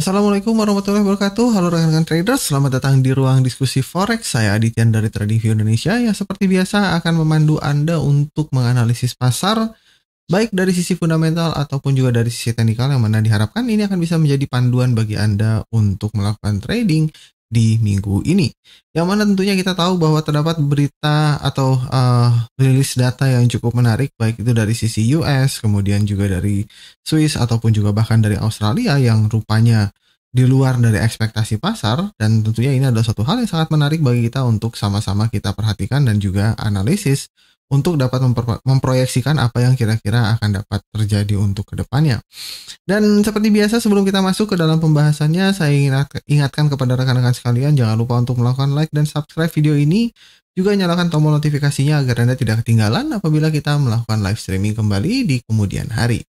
Assalamualaikum warahmatullahi wabarakatuh. Halo rekan-rekan traders, selamat datang di ruang diskusi forex. Saya Adityan dari Trading TradingView Indonesia yang seperti biasa akan memandu Anda untuk menganalisis pasar baik dari sisi fundamental ataupun juga dari sisi teknikal yang mana diharapkan ini akan bisa menjadi panduan bagi Anda untuk melakukan trading di minggu ini. Yang mana tentunya kita tahu bahwa terdapat berita atau uh, rilis data yang cukup menarik baik itu dari sisi US, kemudian juga dari Swiss ataupun juga bahkan dari Australia yang rupanya di luar dari ekspektasi pasar dan tentunya ini adalah satu hal yang sangat menarik bagi kita untuk sama-sama kita perhatikan dan juga analisis untuk dapat memproyeksikan apa yang kira-kira akan dapat terjadi untuk kedepannya. Dan seperti biasa sebelum kita masuk ke dalam pembahasannya, saya ingin ingatkan kepada rekan-rekan sekalian jangan lupa untuk melakukan like dan subscribe video ini. Juga nyalakan tombol notifikasinya agar Anda tidak ketinggalan apabila kita melakukan live streaming kembali di kemudian hari.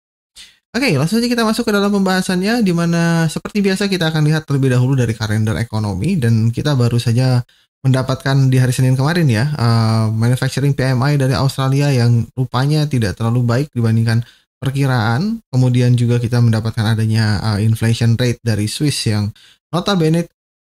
Oke, langsung saja kita masuk ke dalam pembahasannya di mana seperti biasa kita akan lihat terlebih dahulu dari kalender ekonomi dan kita baru saja mendapatkan di hari Senin kemarin ya uh, manufacturing PMI dari Australia yang rupanya tidak terlalu baik dibandingkan perkiraan. Kemudian juga kita mendapatkan adanya uh, inflation rate dari Swiss yang notabene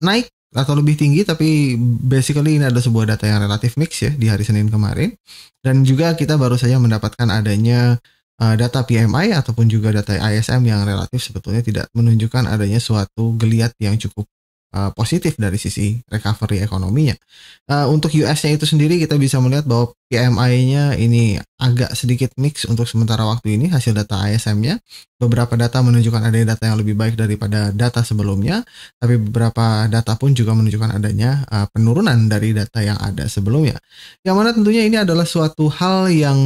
naik atau lebih tinggi tapi basically ini ada sebuah data yang relatif mix ya di hari Senin kemarin dan juga kita baru saja mendapatkan adanya uh, data PMI ataupun juga data ISM yang relatif sebetulnya tidak menunjukkan adanya suatu geliat yang cukup Eh, positif dari sisi recovery ekonominya. Uh, untuk US-nya itu sendiri kita bisa melihat bahwa PMI-nya ini agak sedikit mix untuk sementara waktu ini hasil data ISM-nya. Beberapa data menunjukkan adanya data yang lebih baik daripada data sebelumnya, tapi beberapa data pun juga menunjukkan adanya uh, penurunan dari data yang ada sebelumnya. Yang mana tentunya ini adalah suatu hal yang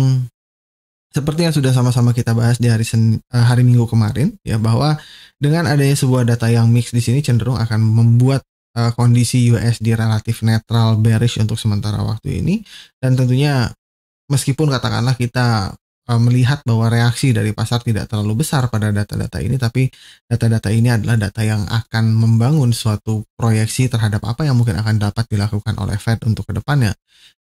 seperti yang sudah sama-sama kita bahas di hari sen, eh, hari Minggu kemarin ya bahwa dengan adanya sebuah data yang mix di sini cenderung akan membuat uh, kondisi USD relatif netral bearish untuk sementara waktu ini dan tentunya meskipun katakanlah kita Eh, melihat bahwa reaksi dari pasar tidak terlalu besar pada data-data ini, tapi data-data ini adalah data yang akan membangun suatu proyeksi terhadap apa yang mungkin akan dapat dilakukan oleh Fed untuk kedepannya.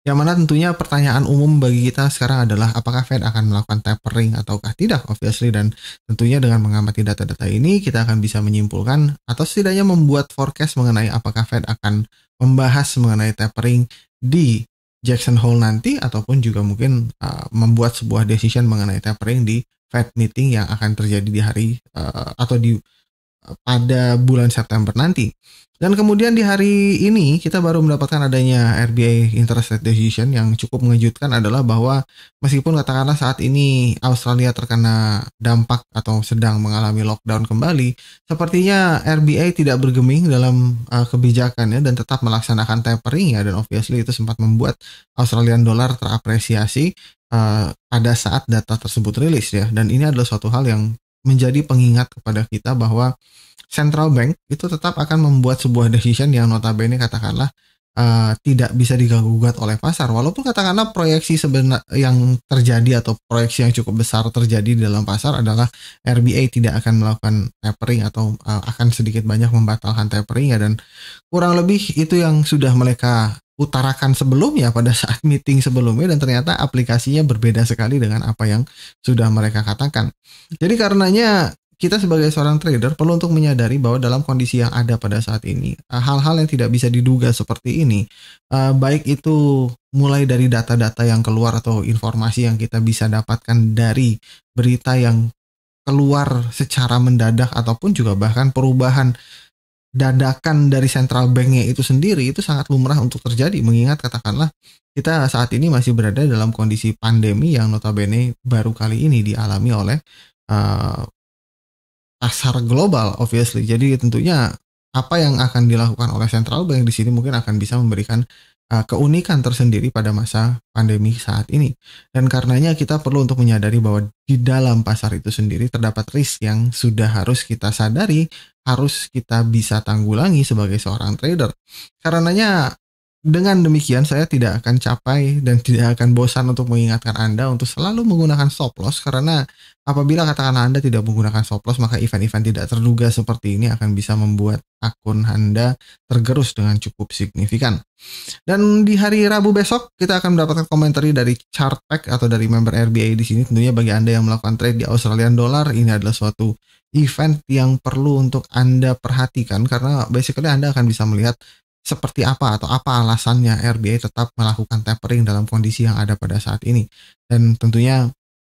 Yang mana tentunya pertanyaan umum bagi kita sekarang adalah apakah Fed akan melakukan tapering ataukah tidak, obviously, dan tentunya dengan mengamati data-data ini kita akan bisa menyimpulkan atau setidaknya membuat forecast mengenai apakah Fed akan membahas mengenai tapering di Jackson Hole nanti ataupun juga mungkin uh, membuat sebuah decision mengenai tapering di Fed meeting yang akan terjadi di hari uh, atau di pada bulan September nanti. Dan kemudian di hari ini kita baru mendapatkan adanya RBA interest rate decision yang cukup mengejutkan adalah bahwa meskipun katakanlah saat ini Australia terkena dampak atau sedang mengalami lockdown kembali, sepertinya RBA tidak bergeming dalam uh, kebijakannya dan tetap melaksanakan tapering ya dan obviously itu sempat membuat Australian dollar terapresiasi uh, pada saat data tersebut rilis ya dan ini adalah suatu hal yang menjadi pengingat kepada kita bahwa central bank itu tetap akan membuat sebuah decision yang notabene katakanlah uh, tidak bisa diganggu oleh pasar walaupun katakanlah proyeksi sebenar yang terjadi atau proyeksi yang cukup besar terjadi di dalam pasar adalah RBA tidak akan melakukan tapering atau uh, akan sedikit banyak membatalkan tapering ya dan kurang lebih itu yang sudah mereka utarakan sebelumnya pada saat meeting sebelumnya dan ternyata aplikasinya berbeda sekali dengan apa yang sudah mereka katakan. Jadi karenanya kita sebagai seorang trader perlu untuk menyadari bahwa dalam kondisi yang ada pada saat ini eh, hal-hal yang tidak bisa diduga seperti ini eh, baik itu mulai dari data-data yang keluar atau informasi yang kita bisa dapatkan dari berita yang keluar secara mendadak ataupun juga bahkan perubahan dadakan dari central banknya itu sendiri itu sangat lumrah untuk terjadi mengingat katakanlah kita saat ini masih berada dalam kondisi pandemi yang notabene baru kali ini dialami oleh uh, pasar global obviously jadi tentunya apa yang akan dilakukan oleh central bank di sini mungkin akan bisa memberikan Eh, keunikan tersendiri pada masa pandemi saat ini. Dan karenanya kita perlu untuk menyadari bahwa di dalam pasar itu sendiri terdapat risk yang sudah harus kita sadari, harus kita bisa tanggulangi sebagai seorang trader. Karenanya dengan demikian, saya tidak akan capai dan tidak akan bosan untuk mengingatkan Anda untuk selalu menggunakan stop loss karena apabila katakan Anda tidak menggunakan stop loss, maka event-event tidak terduga seperti ini akan bisa membuat akun Anda tergerus dengan cukup signifikan. Dan di hari Rabu besok, kita akan mendapatkan komentar dari chart pack atau dari member RBA di sini. Tentunya bagi Anda yang melakukan trade di Australian Dollar, ini adalah suatu event yang perlu untuk Anda perhatikan karena basically Anda akan bisa melihat seperti apa atau apa alasannya RBI tetap melakukan tapering dalam kondisi yang ada pada saat ini. Dan tentunya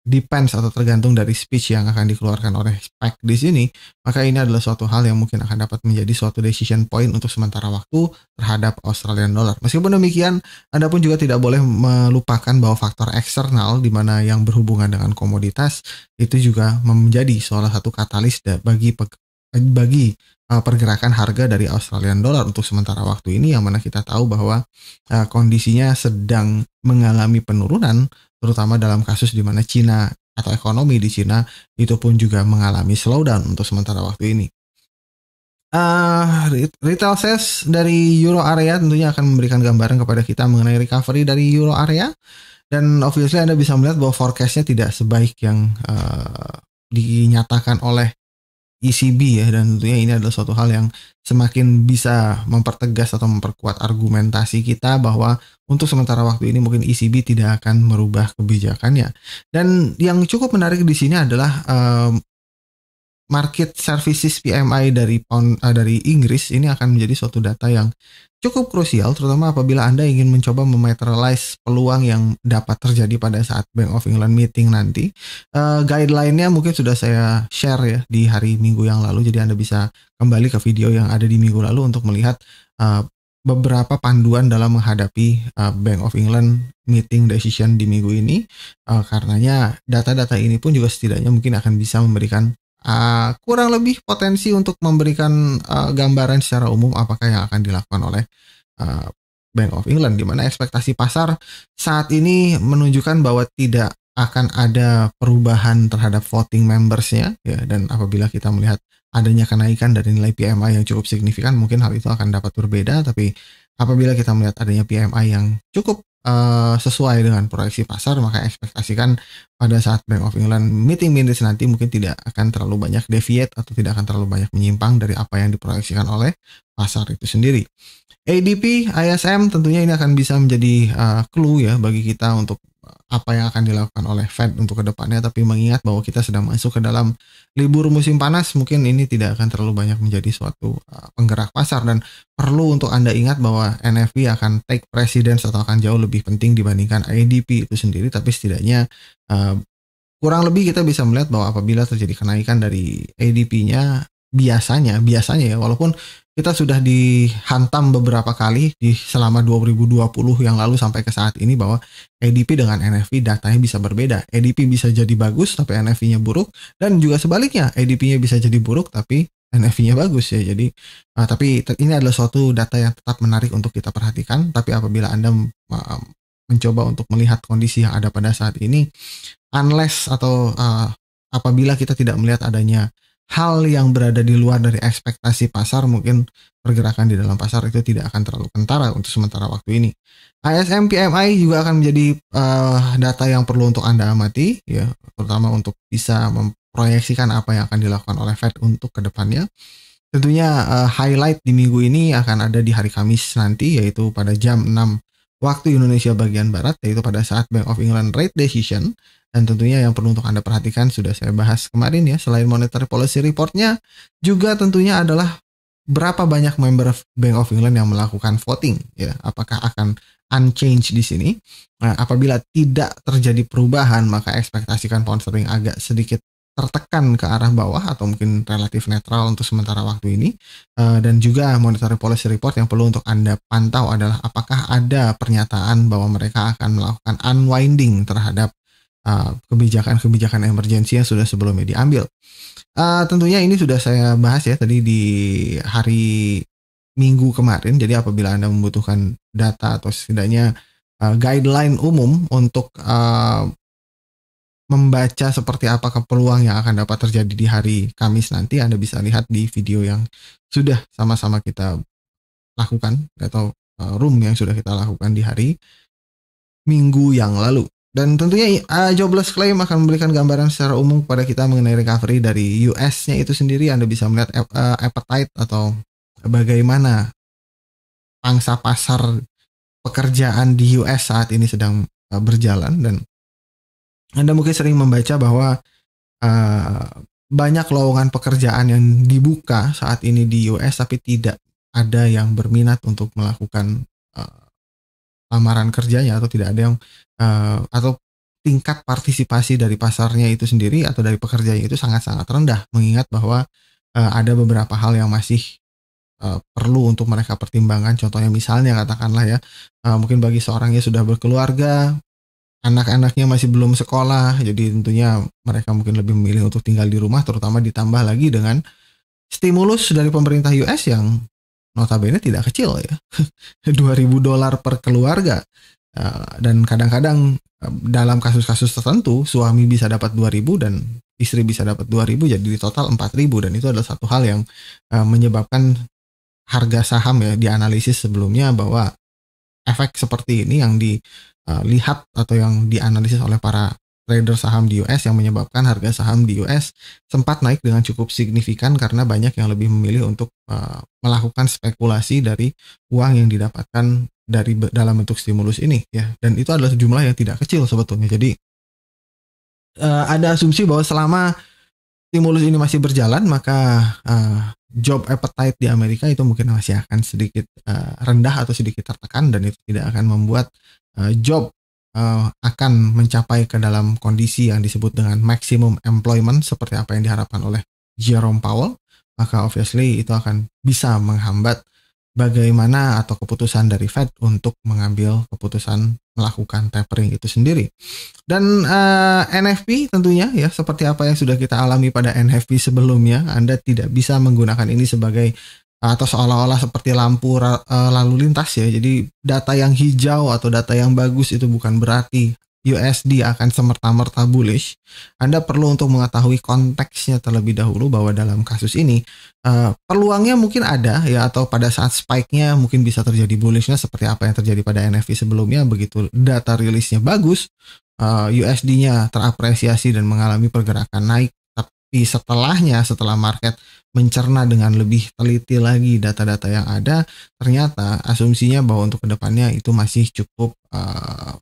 depends atau tergantung dari speech yang akan dikeluarkan oleh spec di sini, maka ini adalah suatu hal yang mungkin akan dapat menjadi suatu decision point untuk sementara waktu terhadap Australian dollar. Meskipun demikian, Anda pun juga tidak boleh melupakan bahwa faktor eksternal di mana yang berhubungan dengan komoditas itu juga menjadi salah satu katalis bagi bagi Eh, pergerakan harga dari Australian dollar untuk sementara waktu ini yang mana kita tahu bahwa eh, kondisinya sedang mengalami penurunan terutama dalam kasus di mana Cina atau ekonomi di Cina itu pun juga mengalami slowdown untuk sementara waktu ini. Uh, retail sales dari euro area tentunya akan memberikan gambaran kepada kita mengenai recovery dari euro area dan obviously Anda bisa melihat bahwa forecastnya tidak sebaik yang uh, dinyatakan oleh ECB ya dan tentunya ini adalah suatu hal yang semakin bisa mempertegas atau memperkuat argumentasi kita bahwa untuk sementara waktu ini mungkin ECB tidak akan merubah kebijakannya. Dan yang cukup menarik di sini adalah market services PMI dari pound uh, dari Inggris ini akan menjadi suatu data yang cukup krusial terutama apabila Anda ingin mencoba mematerialize peluang yang dapat terjadi pada saat Bank of England meeting nanti. Uh, guideline-nya mungkin sudah saya share ya di hari Minggu yang lalu jadi Anda bisa kembali ke video yang ada di minggu lalu untuk melihat uh, beberapa panduan dalam menghadapi uh, Bank of England meeting decision di minggu ini. Uh, karenanya data-data ini pun juga setidaknya mungkin akan bisa memberikan Ah, kurang lebih potensi untuk memberikan uh, gambaran secara umum apakah yang akan dilakukan oleh uh, Bank of England di mana ekspektasi pasar saat ini menunjukkan bahwa tidak akan ada perubahan terhadap voting membersnya ya dan apabila kita melihat adanya kenaikan dari nilai PMI yang cukup signifikan mungkin hal itu akan dapat berbeda tapi apabila kita melihat adanya PMI yang cukup uh, sesuai dengan proyeksi pasar maka ekspektasikan pada saat Bank of England meeting minutes nanti mungkin tidak akan terlalu banyak deviate atau tidak akan terlalu banyak menyimpang dari apa yang diproyeksikan oleh pasar itu sendiri. ADP ISM tentunya ini akan bisa menjadi uh, clue ya bagi kita untuk apa yang akan dilakukan oleh Fed untuk kedepannya, tapi mengingat bahwa kita sedang masuk ke dalam libur musim panas, mungkin ini tidak akan terlalu banyak menjadi suatu uh, penggerak pasar dan perlu untuk anda ingat bahwa NFP akan take precedence atau akan jauh lebih penting dibandingkan IDP itu sendiri, tapi setidaknya uh, kurang lebih kita bisa melihat bahwa apabila terjadi kenaikan dari ADP-nya biasanya biasanya ya walaupun kita sudah dihantam beberapa kali di selama 2020 yang lalu sampai ke saat ini bahwa ADP dengan NFV datanya bisa berbeda. ADP bisa jadi bagus tapi NFV-nya buruk dan juga sebaliknya ADP-nya bisa jadi buruk tapi NFV-nya bagus ya. Jadi uh, tapi ini adalah suatu data yang tetap menarik untuk kita perhatikan tapi apabila Anda uh, mencoba untuk melihat kondisi yang ada pada saat ini unless atau uh, apabila kita tidak melihat adanya hal yang berada di luar dari ekspektasi pasar mungkin pergerakan di dalam pasar itu tidak akan terlalu kentara untuk sementara waktu ini. ISM PMI juga akan menjadi uh, data yang perlu untuk Anda amati ya, terutama untuk bisa memproyeksikan apa yang akan dilakukan oleh Fed untuk kedepannya. Tentunya uh, highlight di minggu ini akan ada di hari Kamis nanti yaitu pada jam 6 waktu Indonesia bagian barat yaitu pada saat Bank of England rate decision dan tentunya yang perlu untuk Anda perhatikan sudah saya bahas kemarin ya, selain monetary policy reportnya, juga tentunya adalah berapa banyak member Bank of England yang melakukan voting ya, apakah akan unchanged di sini. Nah, apabila tidak terjadi perubahan, maka ekspektasikan pound sterling agak sedikit tertekan ke arah bawah atau mungkin relatif netral untuk sementara waktu ini eh, dan juga monetary policy report yang perlu untuk anda pantau adalah apakah ada pernyataan bahwa mereka akan melakukan unwinding terhadap kebijakan ah, kebijakan-kebijakan emergensi yang sudah sebelumnya diambil. Uh, tentunya ini sudah saya bahas ya tadi di hari Minggu kemarin. Jadi apabila Anda membutuhkan data atau setidaknya uh, guideline umum untuk uh, membaca seperti apa peluang yang akan dapat terjadi di hari Kamis nanti Anda bisa lihat di video yang sudah sama-sama kita lakukan atau room yang sudah kita lakukan di hari Minggu yang lalu dan tentunya uh, Jobless Claim akan memberikan gambaran secara umum kepada kita mengenai recovery dari US-nya itu sendiri. Anda bisa melihat eh, uh, appetite atau bagaimana pangsa pasar pekerjaan di US saat ini sedang uh, berjalan dan Anda mungkin sering membaca bahwa uh, banyak lowongan pekerjaan yang dibuka saat ini di US tapi tidak ada yang berminat untuk melakukan lamaran kerjanya atau tidak ada yang uh, atau tingkat partisipasi dari pasarnya itu sendiri atau dari pekerjanya itu sangat-sangat rendah mengingat bahwa uh, ada beberapa hal yang masih uh, perlu untuk mereka pertimbangkan contohnya misalnya katakanlah ya uh, mungkin bagi seorang yang sudah berkeluarga anak-anaknya masih belum sekolah jadi tentunya mereka mungkin lebih memilih untuk tinggal di rumah terutama ditambah lagi dengan stimulus dari pemerintah US yang notabene tidak kecil ya 2000 dolar per keluarga eh, dan kadang-kadang eh, dalam kasus-kasus tertentu suami bisa dapat 2000 dan istri bisa dapat 2000 jadi di total 4000 dan itu adalah satu hal yang eh, menyebabkan harga saham ya di analisis sebelumnya bahwa efek seperti ini yang dilihat atau yang dianalisis oleh para trader saham di US yang menyebabkan harga saham di US sempat naik dengan cukup signifikan karena banyak yang lebih memilih untuk eh, melakukan spekulasi dari uang yang didapatkan dari dalam bentuk stimulus ini ya dan itu adalah sejumlah yang tidak kecil sebetulnya jadi uh, ada asumsi bahwa selama stimulus ini masih berjalan maka uh, job appetite di Amerika itu mungkin masih akan sedikit uh, rendah atau sedikit tertekan dan itu tidak akan membuat uh, job uh, akan mencapai ke dalam kondisi yang disebut dengan maximum employment seperti apa yang diharapkan oleh Jerome Powell, maka obviously itu akan bisa menghambat bagaimana atau keputusan dari Fed untuk mengambil keputusan melakukan tapering itu sendiri. Dan uh, eh, NFP tentunya ya seperti apa yang sudah kita alami pada NFP sebelumnya, Anda tidak bisa menggunakan ini sebagai atau seolah-olah seperti lampu e, lalu lintas ya. Jadi data yang hijau atau data yang bagus itu bukan berarti USD akan semerta-merta bullish. Anda perlu untuk mengetahui konteksnya terlebih dahulu bahwa dalam kasus ini uh, peluangnya mungkin ada ya atau pada saat spike-nya mungkin bisa terjadi bullishnya seperti apa yang terjadi pada NFT sebelumnya begitu data rilisnya bagus, uh, e, USD-nya terapresiasi dan mengalami pergerakan naik tapi setelahnya, setelah market mencerna dengan lebih teliti lagi data-data yang ada, ternyata asumsinya bahwa untuk kedepannya itu masih cukup uh,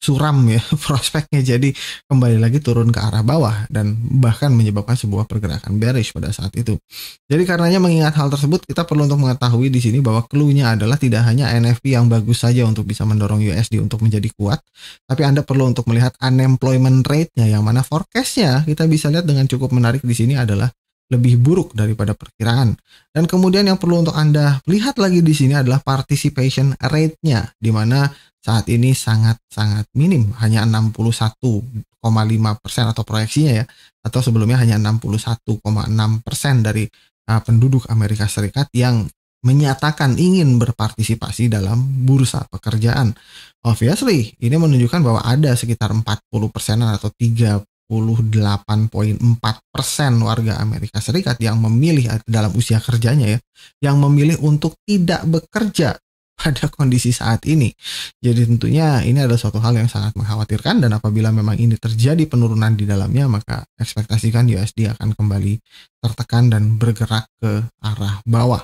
suram ya prospeknya jadi kembali lagi turun ke arah bawah dan bahkan menyebabkan sebuah pergerakan bearish pada saat itu. Jadi karenanya mengingat hal tersebut kita perlu untuk mengetahui di sini bahwa cluenya adalah tidak hanya NFP yang bagus saja untuk bisa mendorong USD untuk menjadi kuat, tapi Anda perlu untuk melihat unemployment rate-nya yang mana forecast-nya kita bisa lihat dengan cukup menarik di sini adalah lebih buruk daripada perkiraan. Dan kemudian yang perlu untuk Anda lihat lagi di sini adalah participation rate-nya, di mana saat ini sangat-sangat minim, hanya 61,5% atau proyeksinya ya, atau sebelumnya hanya 61,6% dari uh, penduduk Amerika Serikat yang menyatakan ingin berpartisipasi dalam bursa pekerjaan. Obviously, ini menunjukkan bahwa ada sekitar 40 persenan atau 3 persen warga Amerika Serikat yang memilih dalam usia kerjanya ya, yang memilih untuk tidak bekerja pada kondisi saat ini. Jadi tentunya ini adalah suatu hal yang sangat mengkhawatirkan dan apabila memang ini terjadi penurunan di dalamnya maka ekspektasikan USD akan kembali tertekan dan bergerak ke arah bawah.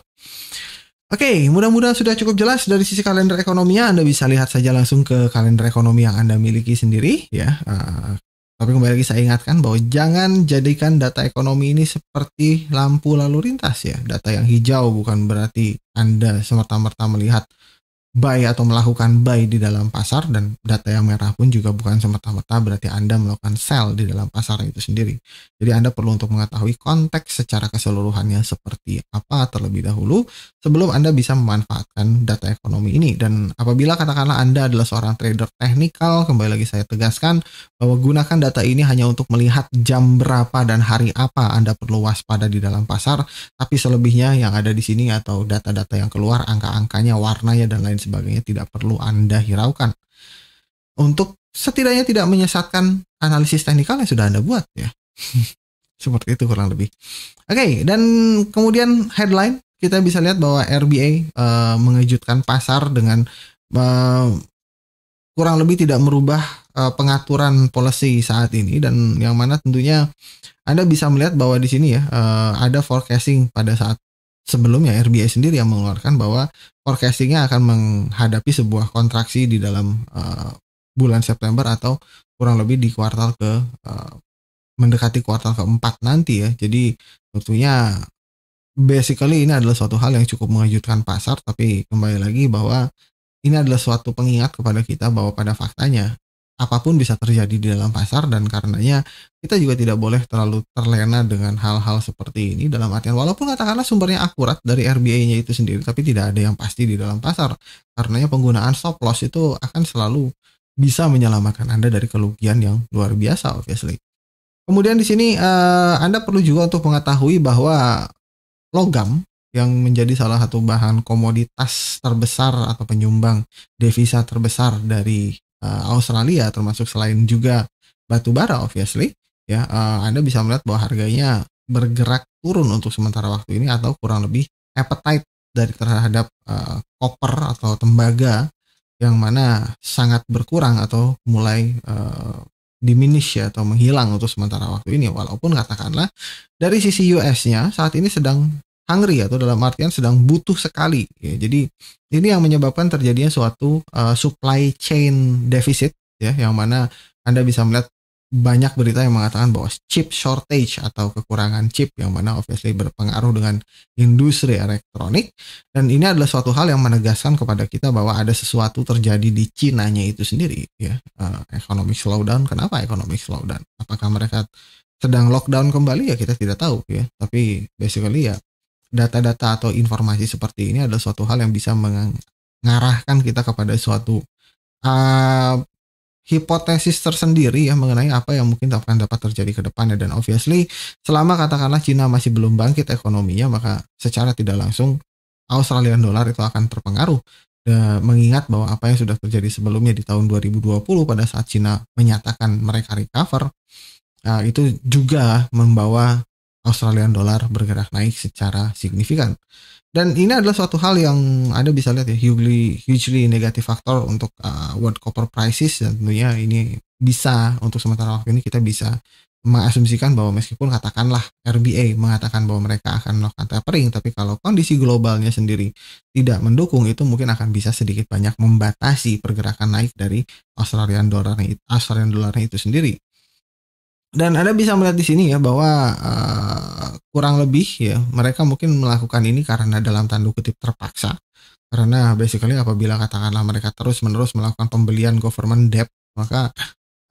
Oke, okay, mudah-mudahan sudah cukup jelas dari sisi kalender ekonominya. Anda bisa lihat saja langsung ke kalender ekonomi yang Anda miliki sendiri, ya. Eh, tapi kembali lagi saya ingatkan bahwa jangan jadikan data ekonomi ini seperti lampu lalu lintas ya. Data yang hijau bukan berarti Anda semerta-merta melihat buy atau melakukan buy di dalam pasar dan data yang merah pun juga bukan semata-mata berarti Anda melakukan sell di dalam pasar itu sendiri. Jadi Anda perlu untuk mengetahui konteks secara keseluruhannya seperti apa terlebih dahulu sebelum Anda bisa memanfaatkan data ekonomi ini. Dan apabila katakanlah Anda adalah seorang trader teknikal, kembali lagi saya tegaskan bahwa gunakan data ini hanya untuk melihat jam berapa dan hari apa Anda perlu waspada di dalam pasar, tapi selebihnya yang ada di sini atau data-data yang keluar, angka-angkanya, warnanya dan lain sebagainya tidak perlu Anda hiraukan. Untuk setidaknya tidak menyesatkan analisis teknikal yang sudah Anda buat ya. Seperti itu kurang lebih. Oke, okay, dan kemudian headline kita bisa lihat bahwa RBA uh, eh, mengejutkan pasar dengan uh, kurang lebih tidak merubah uh, pengaturan policy saat ini dan yang mana tentunya Anda bisa melihat bahwa di sini ya uh, ada forecasting pada saat sebelumnya RBI sendiri yang mengeluarkan bahwa forecastingnya akan menghadapi sebuah kontraksi di dalam uh, bulan September atau kurang lebih di kuartal ke uh, mendekati kuartal keempat nanti ya. Jadi tentunya basically ini adalah suatu hal yang cukup mengejutkan pasar tapi kembali lagi bahwa ini adalah suatu pengingat kepada kita bahwa pada faktanya apapun bisa terjadi di dalam pasar dan karenanya kita juga tidak boleh terlalu terlena dengan hal-hal seperti ini dalam artian walaupun katakanlah sumbernya akurat dari RBA-nya itu sendiri tapi tidak ada yang pasti di dalam pasar karenanya penggunaan stop loss itu akan selalu bisa menyelamatkan Anda dari kerugian yang luar biasa obviously. Kemudian di sini uh, Anda perlu juga untuk mengetahui bahwa logam yang menjadi salah satu bahan komoditas terbesar atau penyumbang devisa terbesar dari Eh, Australia termasuk selain juga batu bara obviously ya uh, Anda bisa melihat bahwa harganya bergerak turun untuk sementara waktu ini atau kurang lebih appetite dari terhadap uh, koper atau tembaga yang mana sangat berkurang atau mulai uh, diminish ya atau menghilang untuk sementara waktu ini walaupun katakanlah dari sisi US-nya saat ini sedang hungry atau dalam artian sedang butuh sekali. Ya. Jadi ini yang menyebabkan terjadinya suatu uh, supply chain deficit ya yang mana Anda bisa melihat banyak berita yang mengatakan bahwa chip shortage atau kekurangan chip yang mana obviously berpengaruh dengan industri elektronik dan ini adalah suatu hal yang menegaskan kepada kita bahwa ada sesuatu terjadi di Cinanya itu sendiri ya uh, eh, economic slowdown kenapa economic slowdown apakah mereka sedang lockdown kembali ya kita tidak tahu ya tapi basically ya data-data atau informasi seperti ini adalah suatu hal yang bisa mengarahkan kita kepada suatu uh, hipotesis tersendiri ya mengenai apa yang mungkin akan dapat terjadi ke depannya dan obviously selama katakanlah Cina masih belum bangkit ekonominya maka secara tidak langsung Australian dollar itu akan terpengaruh dan mengingat bahwa apa yang sudah terjadi sebelumnya di tahun 2020 pada saat Cina menyatakan mereka recover ah, itu juga membawa Australian dollar bergerak naik secara signifikan. Dan ini adalah suatu hal yang Anda bisa lihat ya hugely hugely negative faktor untuk uh, world copper prices dan tentunya ini bisa untuk sementara waktu ini kita bisa mengasumsikan bahwa meskipun katakanlah RBA mengatakan bahwa mereka akan melakukan tapering tapi kalau kondisi globalnya sendiri tidak mendukung itu mungkin akan bisa sedikit banyak membatasi pergerakan naik dari Australian dollar Australian dollar itu sendiri dan Anda bisa melihat di sini ya bahwa uh, kurang lebih ya mereka mungkin melakukan ini karena dalam tanda kutip terpaksa karena basically apabila katakanlah mereka terus-menerus melakukan pembelian government debt maka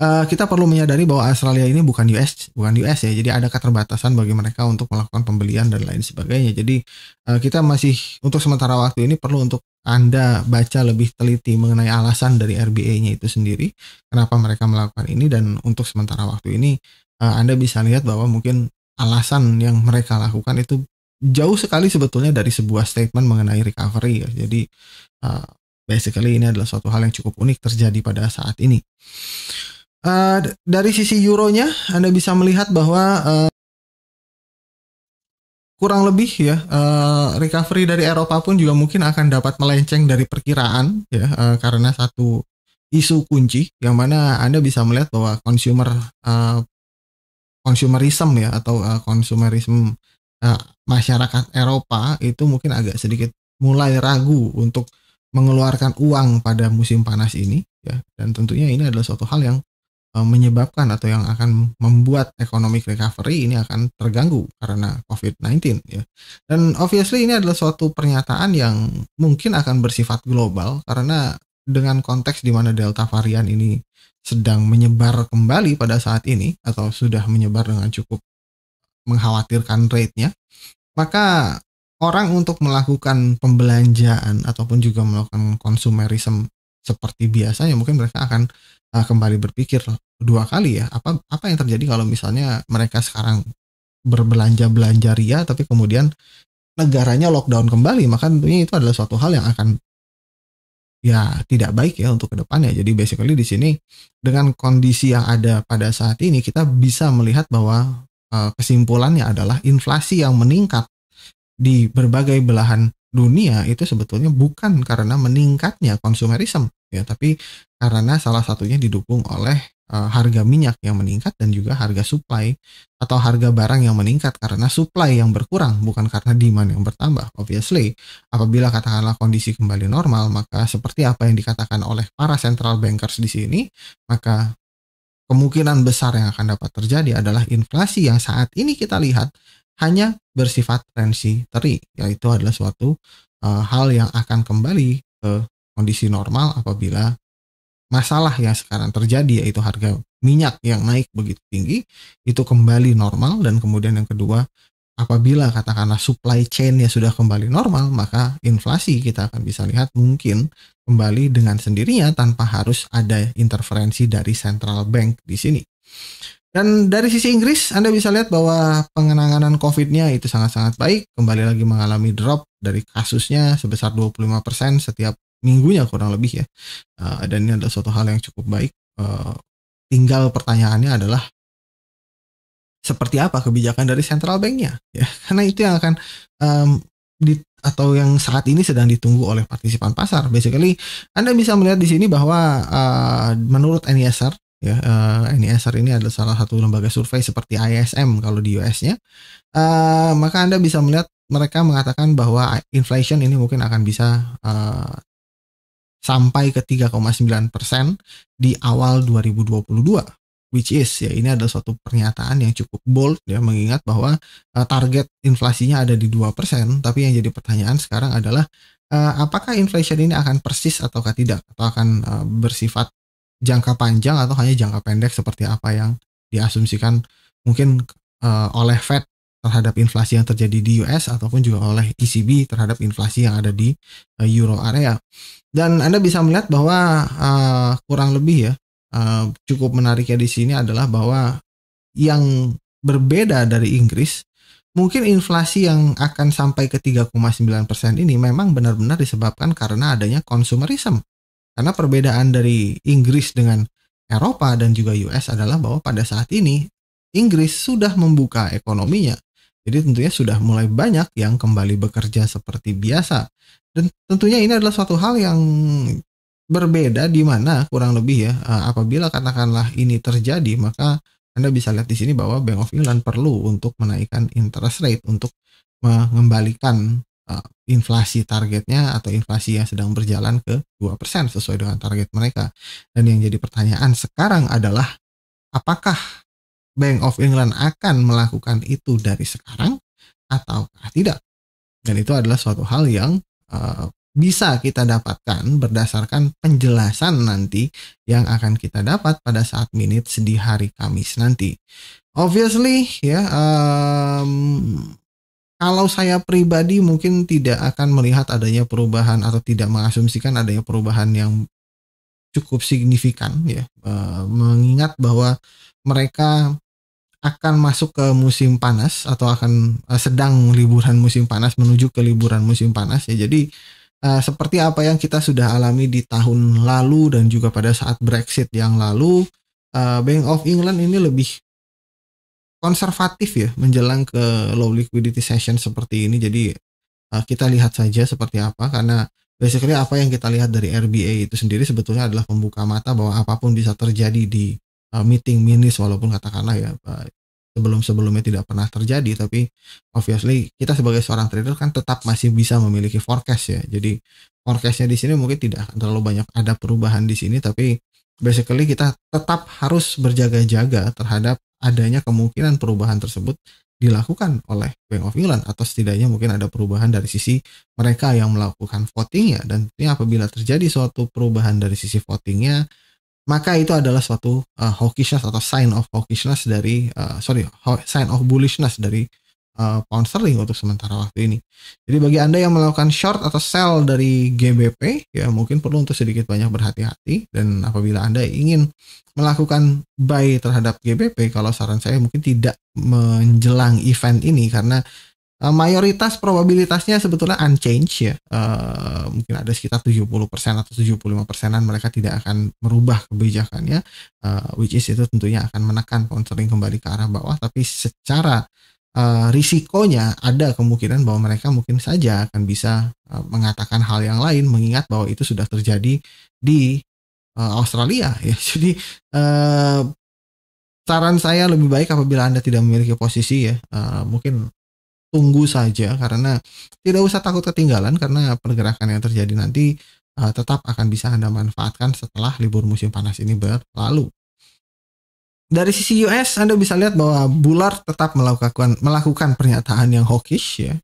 uh, kita perlu menyadari bahwa Australia ini bukan US bukan US ya jadi ada keterbatasan bagi mereka untuk melakukan pembelian dan lain sebagainya jadi uh, kita masih untuk sementara waktu ini perlu untuk anda baca lebih teliti mengenai alasan dari RBA-nya itu sendiri, kenapa mereka melakukan ini dan untuk sementara waktu ini eh, Anda bisa lihat bahwa mungkin alasan yang mereka lakukan itu jauh sekali sebetulnya dari sebuah statement mengenai recovery ya. Jadi eh, basically ini adalah suatu hal yang cukup unik terjadi pada saat ini. Eh, dari sisi euronya, Anda bisa melihat bahwa kurang lebih ya uh, recovery dari Eropa pun juga mungkin akan dapat melenceng dari perkiraan ya uh, karena satu isu kunci yang mana Anda bisa melihat bahwa consumer uh, consumerism ya atau uh, consumerism uh, masyarakat Eropa itu mungkin agak sedikit mulai ragu untuk mengeluarkan uang pada musim panas ini ya dan tentunya ini adalah suatu hal yang Eh, menyebabkan atau yang akan membuat ekonomi recovery ini akan terganggu karena COVID-19 ya. Dan obviously ini adalah suatu pernyataan yang mungkin akan bersifat global karena dengan konteks di mana delta varian ini sedang menyebar kembali pada saat ini atau sudah menyebar dengan cukup mengkhawatirkan rate-nya, maka orang untuk melakukan pembelanjaan ataupun juga melakukan konsumerisme seperti biasanya mungkin mereka akan uh, kembali berpikir dua kali ya apa apa yang terjadi kalau misalnya mereka sekarang berbelanja belanja ria tapi kemudian negaranya lockdown kembali maka tentunya itu adalah suatu hal yang akan ya tidak baik ya untuk kedepannya jadi basically di sini dengan kondisi yang ada pada saat ini kita bisa melihat bahwa uh, kesimpulannya adalah inflasi yang meningkat di berbagai belahan dunia itu sebetulnya bukan karena meningkatnya konsumerisme ya, tapi karena salah satunya didukung oleh uh, harga minyak yang meningkat dan juga harga supply atau harga barang yang meningkat karena supply yang berkurang bukan karena demand yang bertambah. Obviously, apabila katakanlah kondisi kembali normal, maka seperti apa yang dikatakan oleh para central bankers di sini, maka kemungkinan besar yang akan dapat terjadi adalah inflasi yang saat ini kita lihat hanya bersifat transitory, yaitu adalah suatu uh, hal yang akan kembali ke kondisi normal apabila masalah yang sekarang terjadi yaitu harga minyak yang naik begitu tinggi itu kembali normal dan kemudian yang kedua apabila katakanlah supply chain chain-nya sudah kembali normal maka inflasi kita akan bisa lihat mungkin kembali dengan sendirinya tanpa harus ada interferensi dari central bank di sini. Dan dari sisi Inggris, Anda bisa lihat bahwa pengenanganan COVID-nya itu sangat-sangat baik, kembali lagi mengalami drop dari kasusnya sebesar 25% setiap minggunya kurang lebih ya. Eh, dan ini adalah suatu hal yang cukup baik. Eh, tinggal pertanyaannya adalah seperti apa kebijakan dari central banknya ya karena itu yang akan um, di, atau yang saat ini sedang ditunggu oleh partisipan pasar basically anda bisa melihat di sini bahwa uh, menurut NISR ya uh, eh, NISR ini adalah salah satu lembaga survei seperti ISM kalau di US-nya uh, eh, maka anda bisa melihat mereka mengatakan bahwa inflation ini mungkin akan bisa uh, sampai ke 3,9 persen di awal 2022 which is ya ini adalah suatu pernyataan yang cukup bold ya mengingat bahwa uh, target inflasinya ada di 2%, tapi yang jadi pertanyaan sekarang adalah uh, apakah inflation ini akan persis atau tidak atau akan uh, bersifat jangka panjang atau hanya jangka pendek seperti apa yang diasumsikan mungkin uh, oleh Fed terhadap inflasi yang terjadi di US ataupun juga oleh ECB terhadap inflasi yang ada di uh, euro area. Dan Anda bisa melihat bahwa uh, kurang lebih ya uh, cukup menariknya di sini adalah bahwa yang berbeda dari Inggris mungkin inflasi yang akan sampai ke 3,9% ini memang benar-benar disebabkan karena adanya konsumerisme karena perbedaan dari Inggris dengan Eropa dan juga US adalah bahwa pada saat ini Inggris sudah membuka ekonominya. Jadi tentunya sudah mulai banyak yang kembali bekerja seperti biasa. Dan tentunya ini adalah suatu hal yang berbeda di mana kurang lebih ya eh, apabila katakanlah ini terjadi maka Anda bisa lihat di sini bahwa Bank of England perlu untuk menaikkan interest rate untuk mengembalikan eh, inflasi targetnya atau inflasi yang sedang berjalan ke 2% sesuai dengan target mereka. Dan yang jadi pertanyaan sekarang adalah apakah Bank of England akan melakukan itu dari sekarang atau tidak? Dan itu adalah suatu hal yang uh, bisa kita dapatkan berdasarkan penjelasan nanti yang akan kita dapat pada saat minutes di hari Kamis nanti. Obviously ya um, kalau saya pribadi mungkin tidak akan melihat adanya perubahan atau tidak mengasumsikan adanya perubahan yang cukup signifikan ya e, mengingat bahwa mereka akan masuk ke musim panas atau akan e, sedang liburan musim panas menuju ke liburan musim panas ya jadi e, seperti apa yang kita sudah alami di tahun lalu dan juga pada saat Brexit yang lalu Bank of England ini lebih konservatif ya menjelang ke low liquidity session seperti ini. Jadi uh, kita lihat saja seperti apa karena basically apa yang kita lihat dari RBA itu sendiri sebetulnya adalah pembuka mata bahwa apapun bisa terjadi di uh, meeting minis walaupun katakanlah ya eh, sebelum-sebelumnya tidak pernah terjadi tapi obviously kita sebagai seorang trader kan tetap masih bisa memiliki forecast ya jadi forecastnya di sini mungkin tidak terlalu banyak ada perubahan di sini tapi basically kita tetap harus berjaga-jaga terhadap adanya kemungkinan perubahan tersebut dilakukan oleh Bank of England atau setidaknya mungkin ada perubahan dari sisi mereka yang melakukan votingnya dan ini apabila terjadi suatu perubahan dari sisi votingnya maka itu adalah suatu uh, hawkishness atau sign of hawkishness dari uh, sorry sign of bullishness dari uh, eh, pound sterling untuk sementara waktu ini. Jadi bagi Anda yang melakukan short atau sell dari GBP ya mungkin perlu untuk sedikit banyak berhati-hati dan apabila Anda ingin melakukan buy terhadap GBP kalau saran saya mungkin tidak menjelang event ini karena eh, mayoritas probabilitasnya sebetulnya unchanged ya. Uh, mungkin ada sekitar 70% atau 75 persenan mereka tidak akan merubah kebijakannya uh, which is itu tentunya akan menekan pound sterling kembali ke arah bawah tapi secara uh, risikonya ada kemungkinan bahwa mereka mungkin saja akan bisa uh, mengatakan hal yang lain mengingat bahwa itu sudah terjadi di uh, Australia ya jadi uh, saran saya lebih baik apabila anda tidak memiliki posisi ya uh, mungkin tunggu saja karena tidak usah takut ketinggalan karena pergerakan yang terjadi nanti uh, tetap akan bisa anda manfaatkan setelah libur musim panas ini berlalu dari sisi US Anda bisa lihat bahwa Bullard tetap melakukan melakukan pernyataan yang hawkish ya.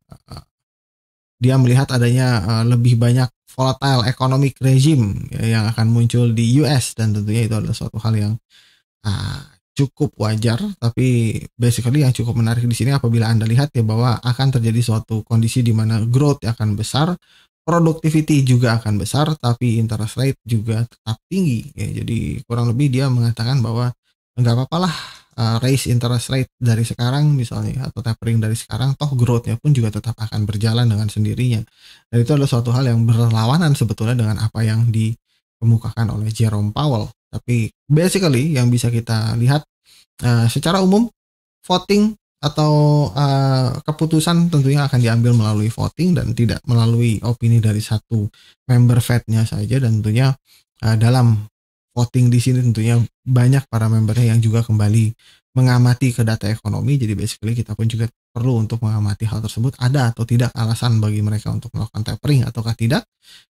Dia melihat adanya eh, lebih banyak volatile economic regime ya, yang akan muncul di US dan tentunya itu adalah suatu hal yang ah, cukup wajar tapi basically yang cukup menarik di sini apabila Anda lihat ya bahwa akan terjadi suatu kondisi di mana growth akan besar, productivity juga akan besar tapi interest rate juga tetap tinggi ya. Jadi kurang lebih dia mengatakan bahwa nggak apa-apa lah uh, raise interest rate dari sekarang misalnya ya, atau tapering dari sekarang toh growthnya pun juga tetap akan berjalan dengan sendirinya dan itu adalah suatu hal yang berlawanan sebetulnya dengan apa yang dikemukakan oleh Jerome Powell tapi basically yang bisa kita lihat uh, secara umum voting atau uh, keputusan tentunya akan diambil melalui voting dan tidak melalui opini dari satu member Fed-nya saja dan tentunya uh, dalam voting di sini tentunya banyak para membernya yang juga kembali mengamati ke data ekonomi. Jadi basically kita pun juga perlu untuk mengamati hal tersebut ada atau tidak alasan bagi mereka untuk melakukan tapering ataukah tidak.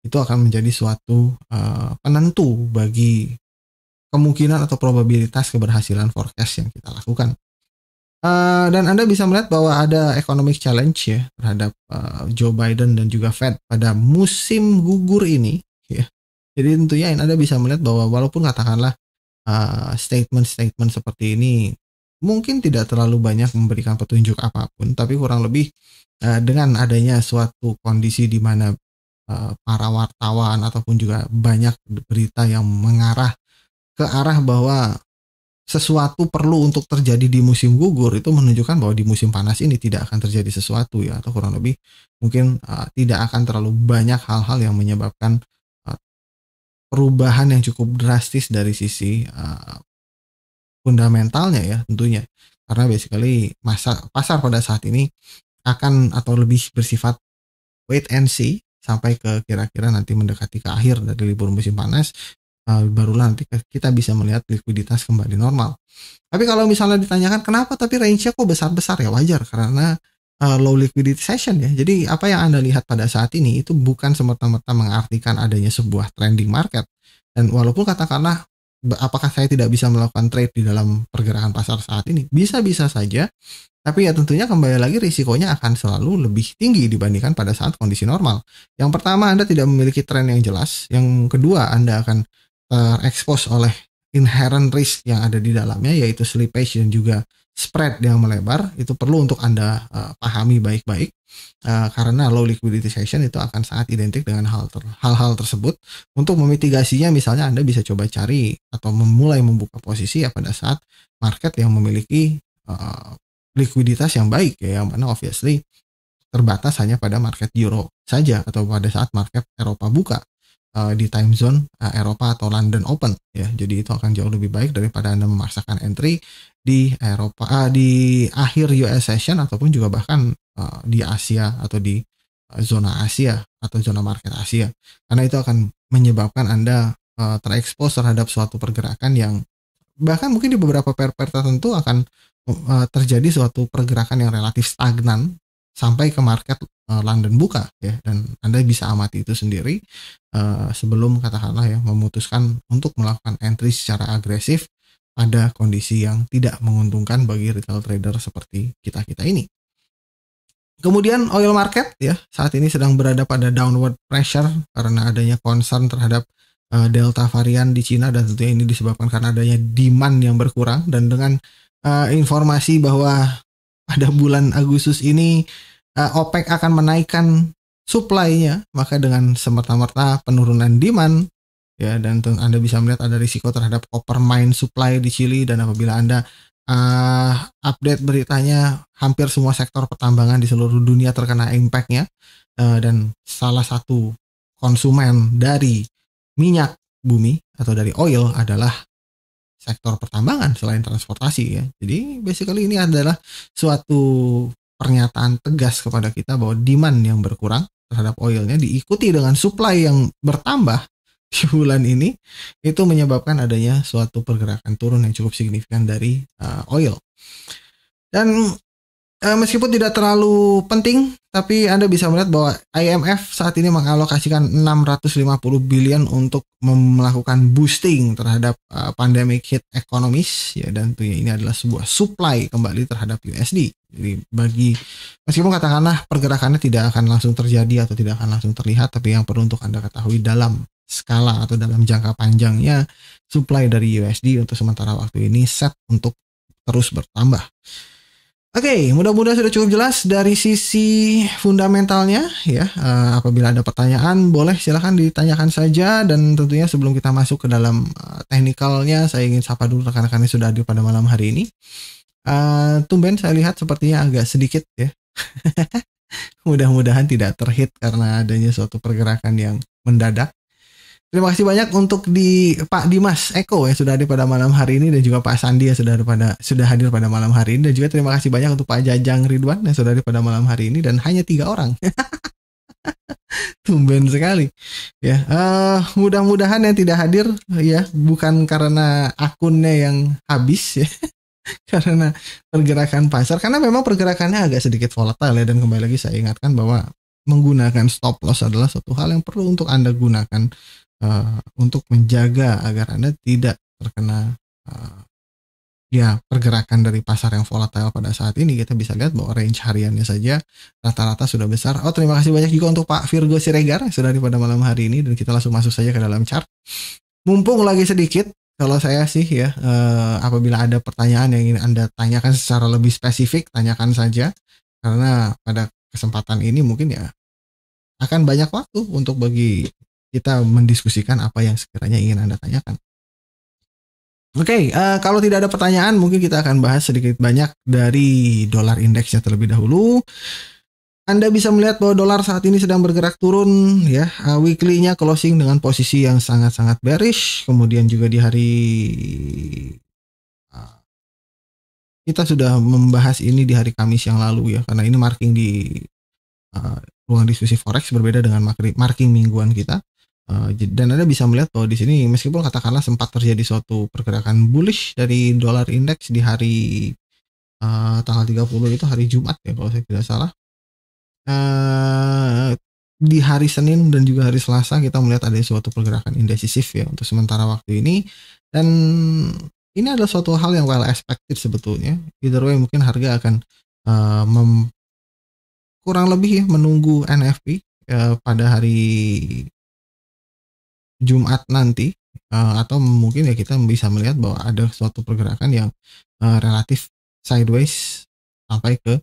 Itu akan menjadi suatu uh, penentu bagi kemungkinan atau probabilitas keberhasilan forecast yang kita lakukan. Uh, dan Anda bisa melihat bahwa ada economic challenge ya terhadap uh, Joe Biden dan juga Fed pada musim gugur ini ya jadi tentunya yang Anda bisa melihat bahwa walaupun katakanlah eh, statement-statement uh, seperti ini mungkin tidak terlalu banyak memberikan petunjuk apapun, tapi kurang lebih uh, dengan adanya suatu kondisi di mana uh, para wartawan ataupun juga banyak berita yang mengarah ke arah bahwa sesuatu perlu untuk terjadi di musim gugur itu menunjukkan bahwa di musim panas ini tidak akan terjadi sesuatu ya atau kurang lebih mungkin uh, tidak akan terlalu banyak hal-hal yang menyebabkan perubahan yang cukup drastis dari sisi uh, fundamentalnya ya tentunya karena basically masa pasar pada saat ini akan atau lebih bersifat wait and see sampai ke kira-kira nanti mendekati ke akhir dari libur musim panas uh, barulah nanti kita bisa melihat likuiditas kembali normal. Tapi kalau misalnya ditanyakan kenapa tapi range-nya kok besar-besar ya wajar karena uh, low liquidity session ya. Jadi apa yang Anda lihat pada saat ini itu bukan semerta-merta mengartikan adanya sebuah trending market. Dan walaupun katakanlah apakah saya tidak bisa melakukan trade di dalam pergerakan pasar saat ini? Bisa-bisa saja. Tapi ya tentunya kembali lagi risikonya akan selalu lebih tinggi dibandingkan pada saat kondisi normal. Yang pertama Anda tidak memiliki tren yang jelas. Yang kedua Anda akan terekspos oleh inherent risk yang ada di dalamnya yaitu slippage dan juga spread yang melebar itu perlu untuk anda uh, pahami baik-baik uh, karena low liquidity session itu akan sangat identik dengan hal ter hal-hal tersebut untuk memitigasinya misalnya anda bisa coba cari atau memulai membuka posisi ya pada saat market yang memiliki uh, likuiditas yang baik ya yang mana obviously terbatas hanya pada market euro saja atau pada saat market Eropa buka Eh, di time zone uh, Eropa atau London Open ya. Jadi itu akan jauh lebih baik daripada Anda memaksakan entry di Eropa uh, di akhir US session ataupun juga bahkan uh, di Asia atau di zona Asia atau zona market Asia. Karena itu akan menyebabkan Anda uh, terekspos terhadap suatu pergerakan yang bahkan mungkin di beberapa per pair tertentu akan terjadi suatu pergerakan yang relatif stagnan sampai ke market eh, London buka ya dan Anda bisa amati itu sendiri eh, sebelum katakanlah ya memutuskan untuk melakukan entry secara agresif pada kondisi yang tidak menguntungkan bagi retail trader seperti kita-kita ini. Kemudian oil market ya saat ini sedang berada pada downward pressure karena adanya concern terhadap eh, delta varian di Cina dan tentunya ini disebabkan karena adanya demand yang berkurang dan dengan uh, informasi bahwa pada bulan Agustus ini uh, OPEC akan menaikkan supply maka dengan semerta-merta penurunan demand ya dan Anda bisa melihat ada risiko terhadap copper mine supply di Chili dan apabila Anda uh, update beritanya hampir semua sektor pertambangan di seluruh dunia terkena impact uh, eh, dan salah satu konsumen dari minyak bumi atau dari oil adalah sektor pertambangan selain transportasi ya. Jadi basically ini adalah suatu pernyataan tegas kepada kita bahwa demand yang berkurang terhadap oilnya diikuti dengan supply yang bertambah di bulan ini itu menyebabkan adanya suatu pergerakan turun yang cukup signifikan dari uh, oil. Dan uh, meskipun tidak terlalu penting, tapi Anda bisa melihat bahwa IMF saat ini mengalokasikan 650 billion untuk melakukan boosting terhadap uh, pandemic hit ekonomis ya dan tentunya ini adalah sebuah supply kembali terhadap USD. Jadi bagi meskipun katakanlah pergerakannya tidak akan langsung terjadi atau tidak akan langsung terlihat, tapi yang perlu untuk Anda ketahui dalam skala atau dalam jangka panjangnya supply dari USD untuk sementara waktu ini set untuk terus bertambah. Oke, okay, mudah-mudahan sudah cukup jelas dari sisi fundamentalnya ya. Uh, apabila ada pertanyaan, boleh silahkan ditanyakan saja. Dan tentunya sebelum kita masuk ke dalam uh, teknikalnya, saya ingin sapa dulu rekan-rekan yang sudah hadir pada malam hari ini. Uh, tumben saya lihat sepertinya agak sedikit ya. mudah-mudahan tidak terhit karena adanya suatu pergerakan yang mendadak Terima kasih banyak untuk di Pak Dimas Eko ya sudah hadir pada malam hari ini dan juga Pak Sandi ya sudah pada sudah hadir pada malam hari ini dan juga terima kasih banyak untuk Pak Jajang Ridwan yang sudah hadir pada malam hari ini dan hanya tiga orang. Tumben sekali. Ya, uh, mudah-mudahan yang tidak hadir ya bukan karena akunnya yang habis ya. karena pergerakan pasar karena memang pergerakannya agak sedikit volatile ya dan kembali lagi saya ingatkan bahwa menggunakan stop loss adalah satu hal yang perlu untuk Anda gunakan uh, untuk menjaga agar Anda tidak terkena uh, ya pergerakan dari pasar yang volatile pada saat ini kita bisa lihat bahwa range hariannya saja rata-rata sudah besar. Oh terima kasih banyak juga untuk Pak Virgo Siregar sudah di pada malam hari ini dan kita langsung masuk saja ke dalam chart. Mumpung lagi sedikit kalau saya sih ya eh, apabila ada pertanyaan yang ingin anda tanyakan secara lebih spesifik tanyakan saja karena pada kesempatan ini mungkin ya akan banyak waktu untuk bagi kita mendiskusikan apa yang sekiranya ingin Anda tanyakan. Oke, okay, uh, eh, kalau tidak ada pertanyaan, mungkin kita akan bahas sedikit banyak dari dolar indeksnya terlebih dahulu. Anda bisa melihat bahwa dolar saat ini sedang bergerak turun ya. Uh, weekly-nya closing dengan posisi yang sangat-sangat bearish. Kemudian juga di hari eh, kita sudah membahas ini di hari Kamis yang lalu ya karena ini marking di uh, ruang diskusi forex berbeda dengan marking mingguan kita. Eh, dan Anda bisa melihat bahwa di sini meskipun katakanlah sempat terjadi suatu pergerakan bullish dari dolar indeks di hari uh, tanggal 30 itu hari Jumat ya kalau saya tidak salah. Uh, di hari Senin dan juga hari Selasa kita melihat ada suatu pergerakan indecisif ya untuk sementara waktu ini dan ini adalah suatu hal yang well expected sebetulnya. Either way mungkin harga akan uh, mem kurang lebih ya menunggu NFP uh, pada hari Jumat nanti eh, atau mungkin ya kita bisa melihat bahwa ada suatu pergerakan yang eh, relatif sideways sampai ke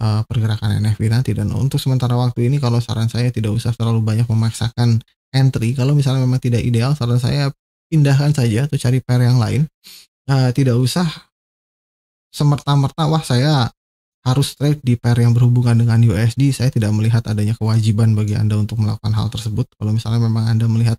eh, pergerakan NFP nanti dan untuk sementara waktu ini kalau saran saya tidak usah terlalu banyak memaksakan entry kalau misalnya memang tidak ideal saran saya pindahkan saja atau cari pair yang lain tidak usah semerta-merta wah saya harus trade di pair yang berhubungan dengan USD, saya tidak melihat adanya kewajiban bagi Anda untuk melakukan hal tersebut. Kalau misalnya memang Anda melihat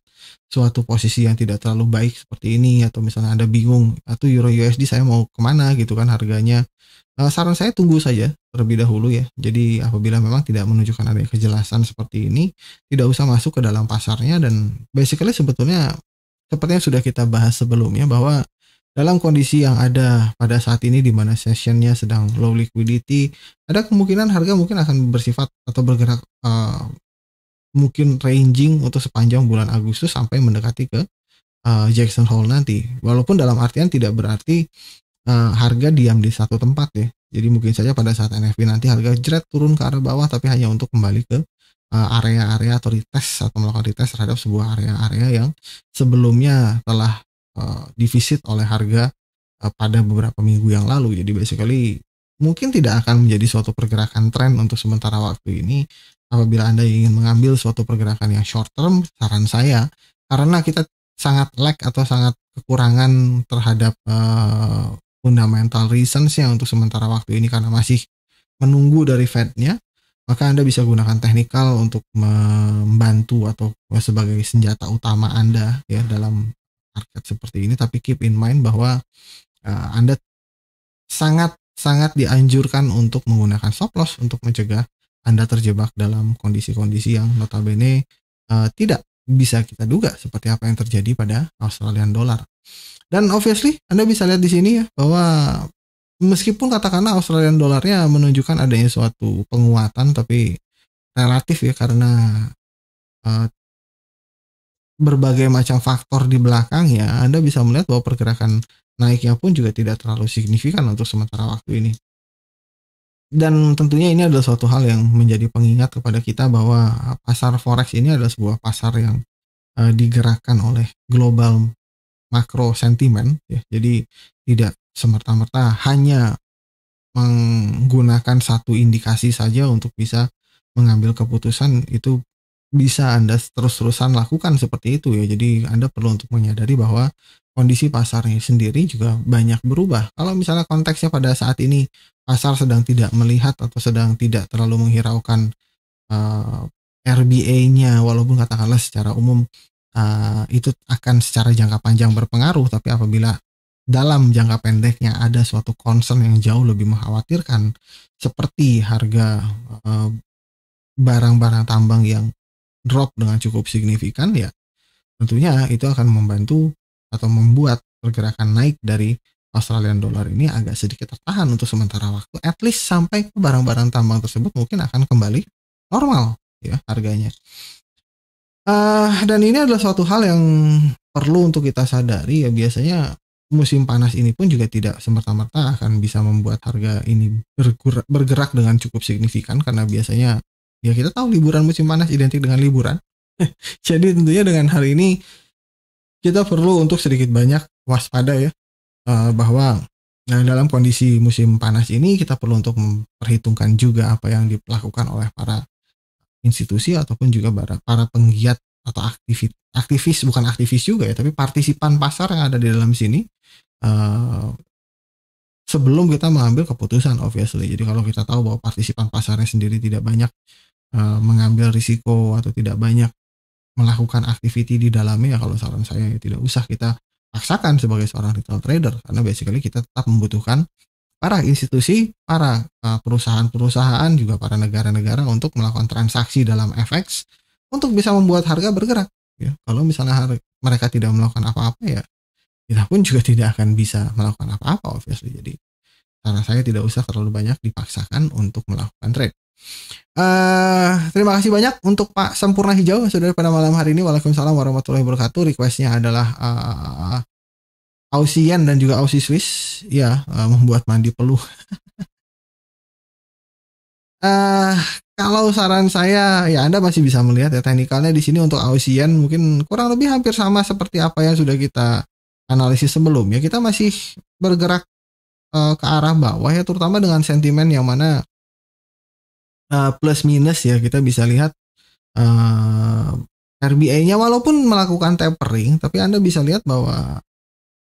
suatu posisi yang tidak terlalu baik seperti ini, atau misalnya Anda bingung, atau Euro USD saya mau kemana gitu kan harganya. Nah, saran saya tunggu saja terlebih dahulu ya. Jadi apabila memang tidak menunjukkan adanya kejelasan seperti ini, tidak usah masuk ke dalam pasarnya dan basically sebetulnya seperti yang sudah kita bahas sebelumnya bahwa dalam kondisi yang ada pada saat ini di mana sessionnya sedang low liquidity, ada kemungkinan harga mungkin akan bersifat atau bergerak uh, mungkin ranging untuk sepanjang bulan Agustus sampai mendekati ke uh, Jackson Hole nanti. Walaupun dalam artian tidak berarti uh, harga diam di satu tempat ya. Jadi mungkin saja pada saat NFP nanti harga jeret turun ke arah bawah tapi hanya untuk kembali ke area-area atau retest atau melakukan retest terhadap sebuah area-area yang sebelumnya telah uh, eh, defisit oleh harga eh, pada beberapa minggu yang lalu. Jadi basically mungkin tidak akan menjadi suatu pergerakan tren untuk sementara waktu ini. Apabila Anda ingin mengambil suatu pergerakan yang short term, saran saya karena kita sangat lag atau sangat kekurangan terhadap uh, fundamental reasons ya untuk sementara waktu ini karena masih menunggu dari Fed-nya, maka Anda bisa gunakan teknikal untuk membantu atau sebagai senjata utama Anda ya dalam market seperti ini tapi keep in mind bahwa uh, Anda sangat sangat dianjurkan untuk menggunakan stop loss untuk mencegah Anda terjebak dalam kondisi-kondisi yang notabene uh, tidak bisa kita duga seperti apa yang terjadi pada Australian dollar. Dan obviously Anda bisa lihat di sini ya bahwa meskipun katakanlah Australian dollarnya menunjukkan adanya suatu penguatan tapi relatif ya karena uh, berbagai macam faktor di belakangnya, Anda bisa melihat bahwa pergerakan naiknya pun juga tidak terlalu signifikan untuk sementara waktu ini. Dan tentunya ini adalah suatu hal yang menjadi pengingat kepada kita bahwa pasar forex ini adalah sebuah pasar yang eh, digerakkan oleh global makro sentimen ya. Jadi tidak semerta-merta hanya menggunakan satu indikasi saja untuk bisa mengambil keputusan itu bisa Anda terus-terusan lakukan seperti itu ya. Jadi Anda perlu untuk menyadari bahwa kondisi pasarnya sendiri juga banyak berubah. Kalau misalnya konteksnya pada saat ini pasar sedang tidak melihat atau sedang tidak terlalu menghiraukan uh, eh, RBA-nya walaupun katakanlah secara umum uh, itu akan secara jangka panjang berpengaruh tapi apabila dalam jangka pendeknya ada suatu concern yang jauh lebih mengkhawatirkan seperti harga eh, barang-barang tambang yang drop dengan cukup signifikan ya tentunya itu akan membantu atau membuat pergerakan naik dari Australian dollar ini agak sedikit tertahan untuk sementara waktu at least sampai ke barang-barang tambang tersebut mungkin akan kembali normal ya harganya uh, dan ini adalah suatu hal yang perlu untuk kita sadari ya biasanya musim panas ini pun juga tidak semerta-merta akan bisa membuat harga ini bergerak dengan cukup signifikan karena biasanya Ya kita tahu liburan musim panas identik dengan liburan. Jadi tentunya dengan hal ini kita perlu untuk sedikit banyak waspada ya eh, bahwa nah dalam kondisi musim panas ini kita perlu untuk memperhitungkan juga apa yang dilakukan oleh para institusi ataupun juga para, penggiat atau aktivis aktivis bukan aktivis juga ya tapi partisipan pasar yang ada di dalam sini eh, sebelum kita mengambil keputusan obviously jadi kalau kita tahu bahwa partisipan pasarnya sendiri tidak banyak Eh, mengambil risiko atau tidak banyak melakukan activity di dalamnya ya kalau saran saya ya tidak usah kita paksakan sebagai seorang retail trader karena basically kita tetap membutuhkan para institusi, para eh, perusahaan-perusahaan juga para negara-negara untuk melakukan transaksi dalam FX untuk bisa membuat harga bergerak. Ya, kalau misalnya harga, mereka tidak melakukan apa-apa ya kita pun juga tidak akan bisa melakukan apa-apa obviously. Jadi karena saya tidak usah terlalu banyak dipaksakan untuk melakukan trade. Uh, terima kasih banyak untuk Pak Sempurna Hijau saudara pada malam hari ini. Waalaikumsalam warahmatullahi wabarakatuh. Requestnya adalah uh, eh, Ausian dan juga Ausi Swiss ya uh, membuat mandi peluh. uh, kalau saran saya ya Anda masih bisa melihat ya teknikalnya di sini untuk Ausian mungkin kurang lebih hampir sama seperti apa yang sudah kita analisis sebelumnya. kita masih bergerak uh, ke arah bawah ya terutama dengan sentimen yang mana Eh, plus minus ya kita bisa lihat uh, eh, RBA-nya walaupun melakukan tapering tapi Anda bisa lihat bahwa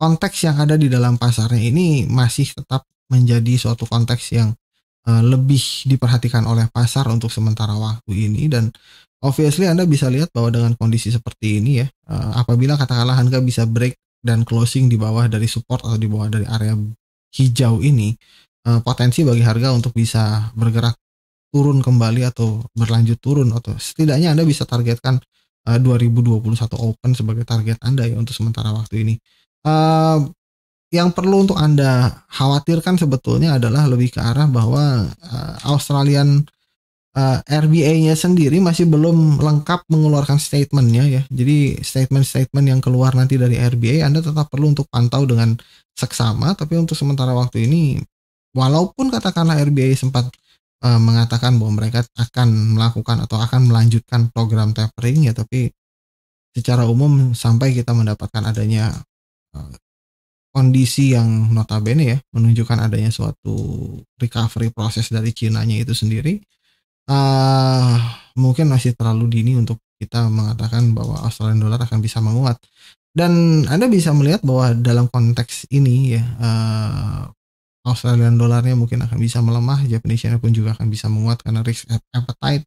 konteks yang ada di dalam pasarnya ini masih tetap menjadi suatu konteks yang uh, lebih diperhatikan oleh pasar untuk sementara waktu ini dan obviously Anda bisa lihat bahwa dengan kondisi seperti ini ya uh, apabila katakanlah harga bisa break dan closing di bawah dari support atau di bawah dari area hijau ini potensi bagi harga untuk bisa bergerak turun kembali atau berlanjut turun atau setidaknya Anda bisa targetkan eh, uh, 2021 Open sebagai target Anda ya untuk sementara waktu ini. Uh, yang perlu untuk Anda khawatirkan sebetulnya adalah lebih ke arah bahwa uh, Australian uh, RBA-nya sendiri masih belum lengkap mengeluarkan statementnya ya. Jadi statement-statement yang keluar nanti dari RBA Anda tetap perlu untuk pantau dengan seksama. Tapi untuk sementara waktu ini, walaupun katakanlah RBA sempat e, mengatakan bahwa mereka akan melakukan atau akan melanjutkan program tapering ya tapi secara umum sampai kita mendapatkan adanya e, kondisi yang notabene ya menunjukkan adanya suatu recovery proses dari Cina-nya itu sendiri uh, mungkin masih terlalu dini untuk kita mengatakan bahwa Australian dollar akan bisa menguat dan Anda bisa melihat bahwa dalam konteks ini ya Australian dolarnya mungkin akan bisa melemah, Japanese yen pun juga akan bisa menguat karena risk appetite.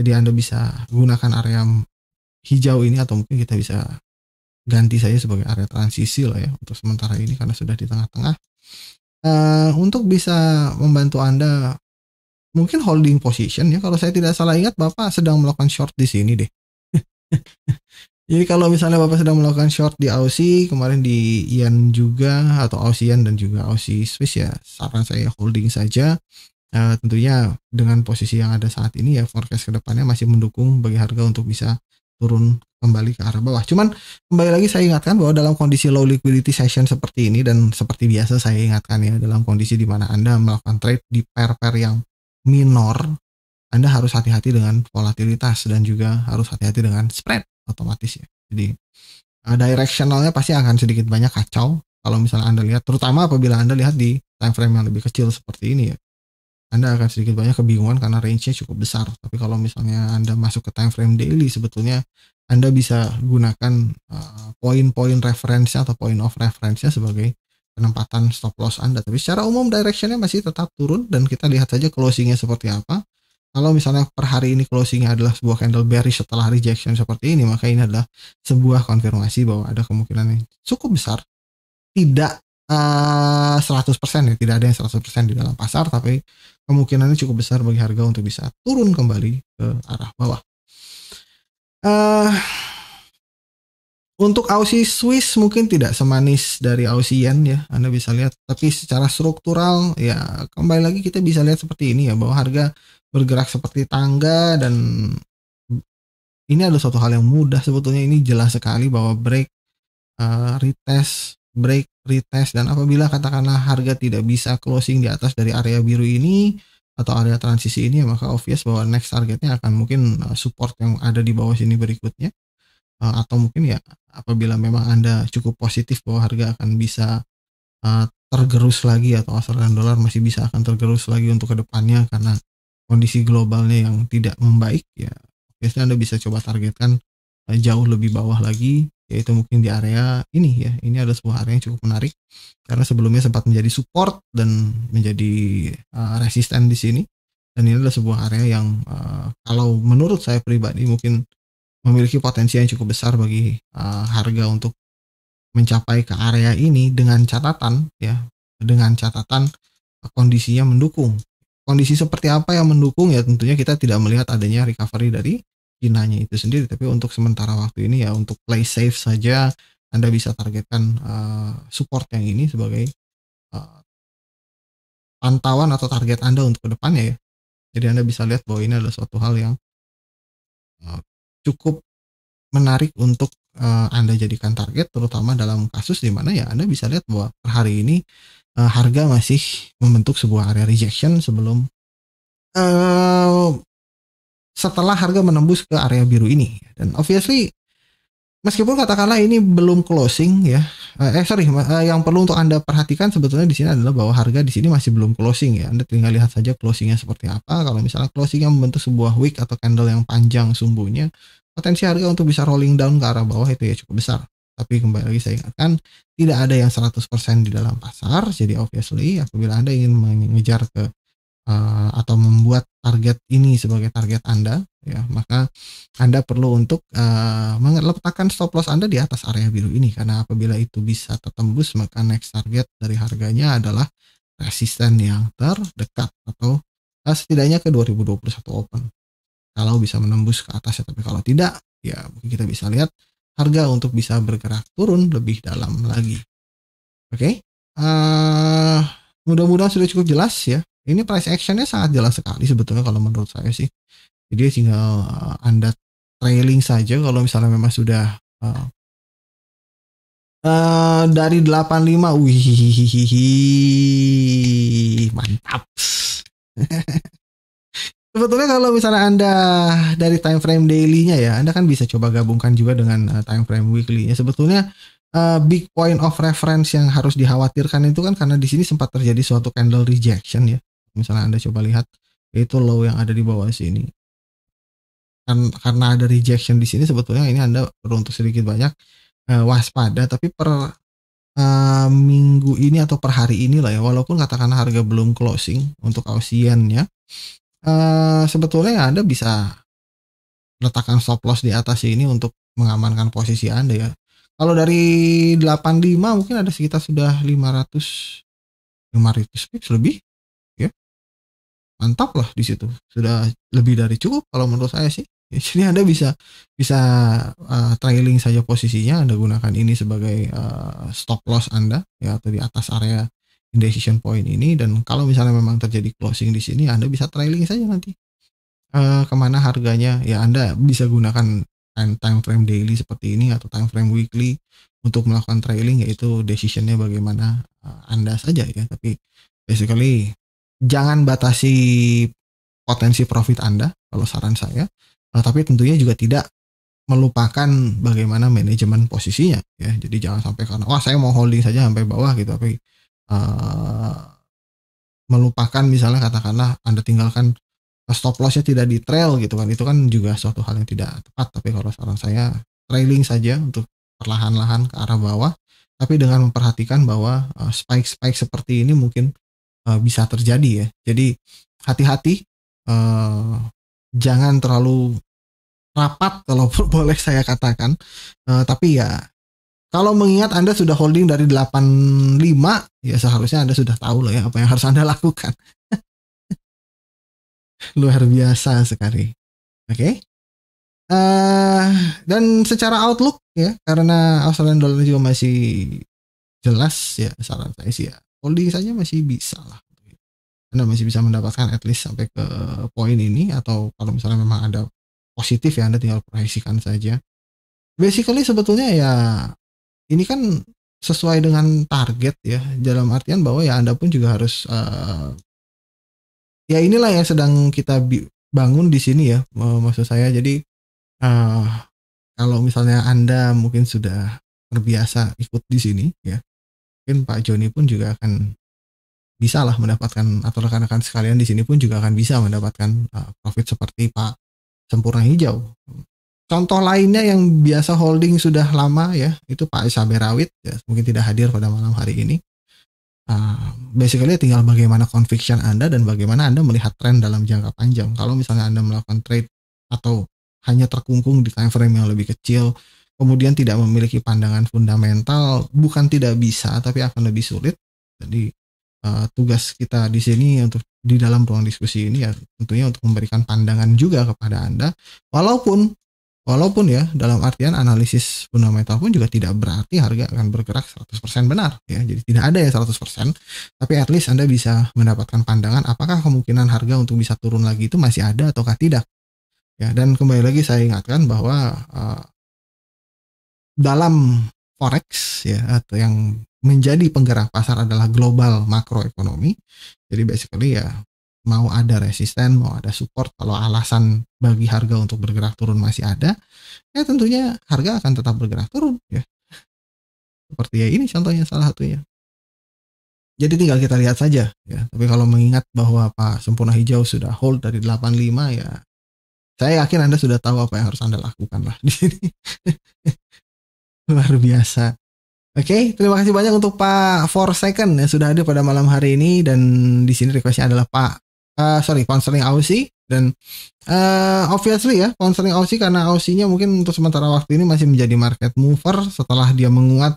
Jadi Anda bisa gunakan area hijau ini atau mungkin kita bisa ganti saja sebagai area transisi lah ya untuk sementara ini karena sudah di tengah-tengah. Uh, untuk bisa membantu Anda mungkin holding position ya kalau saya tidak salah ingat Bapak sedang melakukan short di sini deh. Jadi kalau misalnya Bapak sedang melakukan short di Aussie, kemarin di Ian juga atau Aussian dan juga Aussie Swiss ya, saran saya holding saja. Uh, tentunya dengan posisi yang ada saat ini ya forecast kedepannya masih mendukung bagi harga untuk bisa turun kembali ke arah bawah. Cuman kembali lagi saya ingatkan bahwa dalam kondisi low liquidity session seperti ini dan seperti biasa saya ingatkan ya dalam kondisi di mana Anda melakukan trade di pair-pair yang minor, Anda harus hati-hati dengan volatilitas dan juga harus hati-hati dengan spread otomatis ya jadi uh, directionalnya pasti akan sedikit banyak kacau kalau misalnya anda lihat terutama apabila anda lihat di time frame yang lebih kecil seperti ini ya anda akan sedikit banyak kebingungan karena range-nya cukup besar. Tapi kalau misalnya Anda masuk ke time frame daily, sebetulnya Anda bisa gunakan uh, poin-poin referensi atau point of reference-nya sebagai penempatan stop loss Anda. Tapi secara umum directionnya masih tetap turun dan kita lihat saja closingnya seperti apa. Kalau misalnya per hari ini closingnya adalah sebuah candle bearish setelah rejection seperti ini, maka ini adalah sebuah konfirmasi bahwa ada kemungkinan yang cukup besar tidak uh, eh, 100% ya, tidak ada yang 100% di dalam pasar, tapi kemungkinannya cukup besar bagi harga untuk bisa turun kembali ke arah bawah. Uh, untuk Aussie Swiss mungkin tidak semanis dari Aussie Yen ya, Anda bisa lihat. Tapi secara struktural ya kembali lagi kita bisa lihat seperti ini ya bahwa harga bergerak seperti tangga dan ini adalah suatu hal yang mudah sebetulnya ini jelas sekali bahwa break uh, retest break retest dan apabila katakanlah harga tidak bisa closing di atas dari area biru ini atau area transisi ini ya maka obvious bahwa next targetnya akan mungkin eh, support yang ada di bawah sini berikutnya uh, atau mungkin ya apabila memang anda cukup positif bahwa harga akan bisa uh, tergerus lagi atau asalkan dolar masih bisa akan tergerus lagi untuk kedepannya karena kondisi globalnya yang tidak membaik ya biasanya anda bisa coba targetkan eh, jauh lebih bawah lagi yaitu mungkin di area ini ya ini ada sebuah area yang cukup menarik karena sebelumnya sempat menjadi support dan menjadi uh, resisten di sini dan ini adalah sebuah area yang uh, kalau menurut saya pribadi mungkin memiliki potensi yang cukup besar bagi uh, harga untuk mencapai ke area ini dengan catatan ya dengan catatan kondisinya mendukung kondisi seperti apa yang mendukung ya tentunya kita tidak melihat adanya recovery dari Chinanya itu sendiri tapi untuk sementara waktu ini ya untuk play safe saja Anda bisa targetkan uh, support yang ini sebagai uh, pantauan atau target Anda untuk ke depannya ya jadi Anda bisa lihat bahwa ini adalah suatu hal yang uh, cukup menarik untuk uh, Anda jadikan target terutama dalam kasus di mana ya Anda bisa lihat bahwa per hari ini uh, harga masih membentuk sebuah area rejection sebelum uh, setelah harga menembus ke area biru ini dan obviously meskipun katakanlah ini belum closing ya eh, eh sorry yang perlu untuk anda perhatikan sebetulnya di sini adalah bahwa harga di sini masih belum closing ya anda tinggal lihat saja closingnya seperti apa kalau misalnya closingnya membentuk sebuah wick atau candle yang panjang sumbunya potensi harga untuk bisa rolling down ke arah bawah itu ya cukup besar tapi kembali lagi saya ingatkan, tidak ada yang 100% di dalam pasar. Jadi obviously apabila Anda ingin mengejar ke uh, atau membuat target ini sebagai target Anda, ya, maka Anda perlu untuk uh, eh, meletakkan stop loss Anda di atas area biru ini karena apabila itu bisa tertembus maka next target dari harganya adalah resisten yang terdekat atau uh, setidaknya ke 2021 open. Kalau bisa menembus ke atas ya, tapi kalau tidak ya mungkin kita bisa lihat harga untuk bisa bergerak turun lebih dalam lagi. Oke, okay? uh, eh, mudah-mudahan sudah cukup jelas ya. Ini price actionnya sangat jelas sekali sebetulnya kalau menurut saya sih. Jadi tinggal uh, anda trailing saja kalau misalnya memang sudah uh, uh, dari 85 wih mantap Sebetulnya kalau misalnya Anda dari time frame daily-nya ya, Anda kan bisa coba gabungkan juga dengan eh, time frame weekly-nya. Sebetulnya uh, big point of reference yang harus dikhawatirkan itu kan karena di sini sempat terjadi suatu candle rejection ya. Misalnya Anda coba lihat itu low yang ada di bawah sini. Kan karena ada rejection di sini sebetulnya ini Anda runtuh sedikit banyak uh, waspada tapi per uh, minggu ini atau per hari inilah ya walaupun katakan harga belum closing untuk Aussie nya. Eh, sebetulnya Anda bisa letakkan stop loss di atas ini untuk mengamankan posisi Anda ya. Kalau dari 85 mungkin ada sekitar sudah 500 500 pips lebih ya. Mantap lah di situ. Sudah lebih dari cukup kalau menurut saya sih. Di sini Anda bisa bisa uh, trailing saja posisinya Anda gunakan ini sebagai uh, stop loss Anda ya atau di atas area decision point ini dan kalau misalnya memang terjadi closing di sini Anda bisa trailing saja nanti uh, kemana harganya ya Anda bisa gunakan time, time frame daily seperti ini atau time frame weekly untuk melakukan trailing yaitu decisionnya bagaimana eh, Anda saja ya tapi basically jangan batasi potensi profit Anda kalau saran saya uh, tapi tentunya juga tidak melupakan bagaimana manajemen posisinya ya jadi jangan sampai karena wah saya mau holding saja sampai bawah gitu tapi uh, melupakan misalnya katakanlah anda tinggalkan stop lossnya tidak di trail gitu kan itu kan juga suatu hal yang tidak tepat tapi kalau seorang saya trailing saja untuk perlahan-lahan ke arah bawah tapi dengan memperhatikan bahwa spike eh, spike-spike seperti ini mungkin uh, bisa terjadi ya jadi hati-hati uh, jangan terlalu rapat kalau boleh saya katakan uh, tapi ya kalau mengingat Anda sudah holding dari 85, ya seharusnya Anda sudah tahu loh ya apa yang harus Anda lakukan. Luar biasa sekali. Oke. Okay? Uh, eh, dan secara outlook ya karena Australian dollar juga masih jelas ya saran saya sih ya holding saja masih bisa lah Anda masih bisa mendapatkan at least sampai ke poin ini atau kalau misalnya memang ada positif ya Anda tinggal proyeksikan saja basically sebetulnya ya ini kan sesuai dengan target ya dalam artian bahwa ya anda pun juga harus uh, ya inilah yang sedang kita bangun di sini ya maksud saya jadi uh, kalau misalnya anda mungkin sudah terbiasa ikut di sini ya mungkin Pak Joni pun juga akan bisa lah mendapatkan atau rekan-rekan sekalian di sini pun juga akan bisa mendapatkan uh, profit seperti Pak Sempurna Hijau Contoh lainnya yang biasa holding sudah lama ya, itu Pak Isabe Rawit, ya, mungkin tidak hadir pada malam hari ini. Uh, basically tinggal bagaimana conviction Anda dan bagaimana Anda melihat tren dalam jangka panjang. Kalau misalnya Anda melakukan trade atau hanya terkungkung di time frame yang lebih kecil, kemudian tidak memiliki pandangan fundamental, bukan tidak bisa, tapi akan lebih sulit. Jadi uh, tugas kita di sini untuk di dalam ruang diskusi ini ya tentunya untuk memberikan pandangan juga kepada Anda walaupun Walaupun ya dalam artian analisis fundamental pun juga tidak berarti harga akan bergerak 100% benar ya. Jadi tidak ada ya 100%, tapi at least Anda bisa mendapatkan pandangan apakah kemungkinan harga untuk bisa turun lagi itu masih ada ataukah tidak. Ya, dan kembali lagi saya ingatkan bahwa uh, dalam forex ya atau yang menjadi penggerak pasar adalah global makroekonomi. Jadi basically ya mau ada resisten, mau ada support, kalau alasan bagi harga untuk bergerak turun masih ada, ya tentunya harga akan tetap bergerak turun ya. Seperti ya ini contohnya salah satunya. Jadi tinggal kita lihat saja ya. Tapi kalau mengingat bahwa Pak Sempurna Hijau sudah hold dari 85 ya saya yakin Anda sudah tahu apa yang harus Anda lakukan lah di sini. Luar biasa. Oke, okay, terima kasih banyak untuk Pak Four Second yang sudah hadir pada malam hari ini dan di sini requestnya adalah Pak uh, sorry counseling Aussie dan uh, obviously ya counseling Aussie karena Aussie-nya mungkin untuk sementara waktu ini masih menjadi market mover setelah dia menguat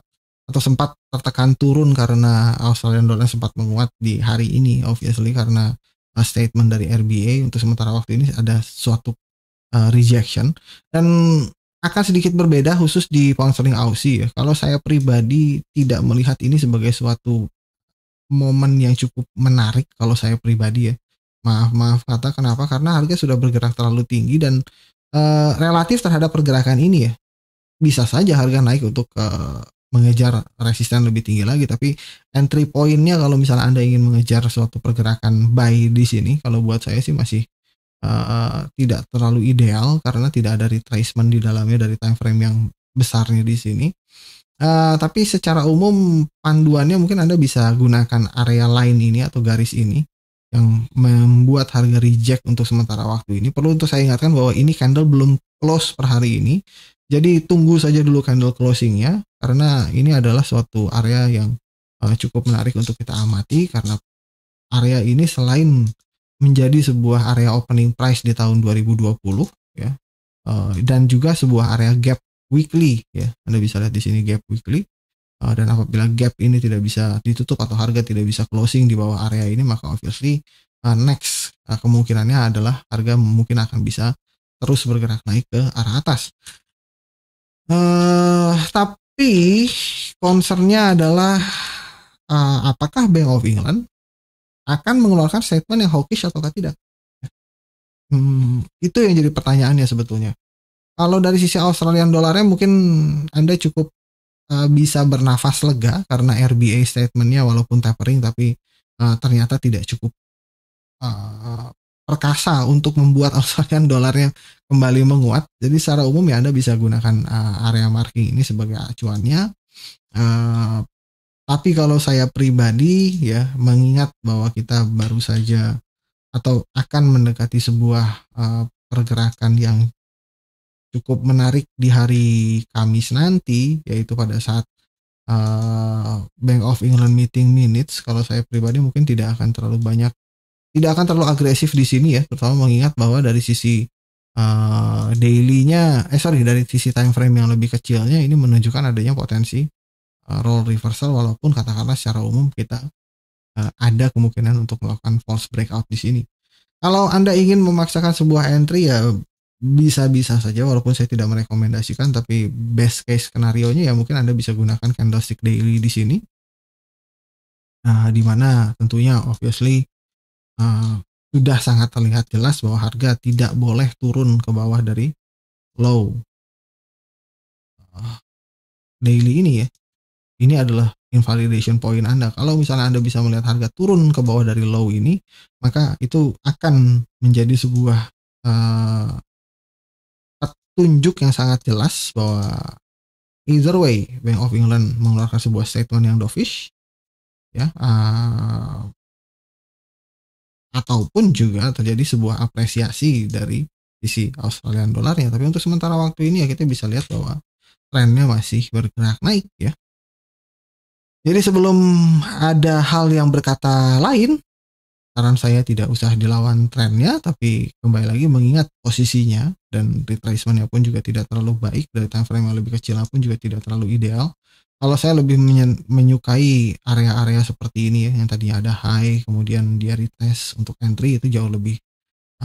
atau sempat tertekan turun karena Australian dollar sempat menguat di hari ini obviously karena ah, statement dari RBA untuk sementara waktu ini ada suatu uh, rejection dan akan sedikit berbeda khusus di pound sterling Aussie ya. Kalau saya pribadi tidak melihat ini sebagai suatu momen yang cukup menarik kalau saya pribadi ya maaf maaf kata kenapa karena harga sudah bergerak terlalu tinggi dan uh, relatif terhadap pergerakan ini ya bisa saja harga naik untuk uh, mengejar resisten lebih tinggi lagi tapi entry pointnya kalau misalnya anda ingin mengejar suatu pergerakan buy di sini kalau buat saya sih masih uh, tidak terlalu ideal karena tidak ada retracement di dalamnya dari time frame yang besarnya di sini uh, tapi secara umum panduannya mungkin anda bisa gunakan area lain ini atau garis ini yang membuat harga reject untuk sementara waktu ini. Perlu untuk saya ingatkan bahwa ini candle belum close per hari ini. Jadi tunggu saja dulu candle closingnya karena ini adalah suatu area yang uh, cukup menarik untuk kita amati karena area ini selain menjadi sebuah area opening price di tahun 2020 ya uh, dan juga sebuah area gap weekly ya Anda bisa lihat di sini gap weekly Eh, dan apabila gap ini tidak bisa ditutup atau harga tidak bisa closing di bawah area ini maka obviously uh, next uh, kemungkinannya adalah harga mungkin akan bisa terus bergerak naik ke arah atas uh, tapi concernnya adalah uh, apakah Bank of England akan mengeluarkan statement yang hawkish ataukah tidak Hmm, itu yang jadi pertanyaannya sebetulnya. Kalau dari sisi Australian dolarnya mungkin Anda cukup Eh, bisa bernafas lega karena RBA statementnya walaupun tapering tapi uh, ternyata tidak cukup uh, perkasa untuk membuat Australian dolarnya kembali menguat. Jadi secara umum ya Anda bisa gunakan uh, area marking ini sebagai acuannya. Uh, tapi kalau saya pribadi ya mengingat bahwa kita baru saja atau akan mendekati sebuah uh, pergerakan yang cukup menarik di hari Kamis nanti yaitu pada saat uh, Bank of England meeting minutes kalau saya pribadi mungkin tidak akan terlalu banyak tidak akan terlalu agresif di sini ya terutama mengingat bahwa dari sisi uh, dailynya eh sorry dari sisi time frame yang lebih kecilnya ini menunjukkan adanya potensi uh, role reversal walaupun katakanlah secara umum kita uh, ada kemungkinan untuk melakukan false breakout di sini kalau anda ingin memaksakan sebuah entry ya bisa-bisa saja walaupun saya tidak merekomendasikan tapi best case skenario nya ya mungkin Anda bisa gunakan candlestick daily di sini nah di mana tentunya obviously uh, sudah sangat terlihat jelas bahwa harga tidak boleh turun ke bawah dari low uh, daily ini ya ini adalah invalidation point Anda kalau misalnya Anda bisa melihat harga turun ke bawah dari low ini maka itu akan menjadi sebuah uh, tunjuk yang sangat jelas bahwa either way Bank of England mengeluarkan sebuah statement yang dovish ya uh, ataupun juga terjadi sebuah apresiasi dari sisi Australian ya tapi untuk sementara waktu ini ya kita bisa lihat bahwa trennya masih bergerak naik ya jadi sebelum ada hal yang berkata lain saran saya tidak usah dilawan trennya tapi kembali lagi mengingat posisinya dan retracementnya pun juga tidak terlalu baik dari time frame yang lebih kecil pun juga tidak terlalu ideal kalau saya lebih menyukai area-area seperti ini ya yang tadi ada high kemudian dia retest untuk entry itu jauh lebih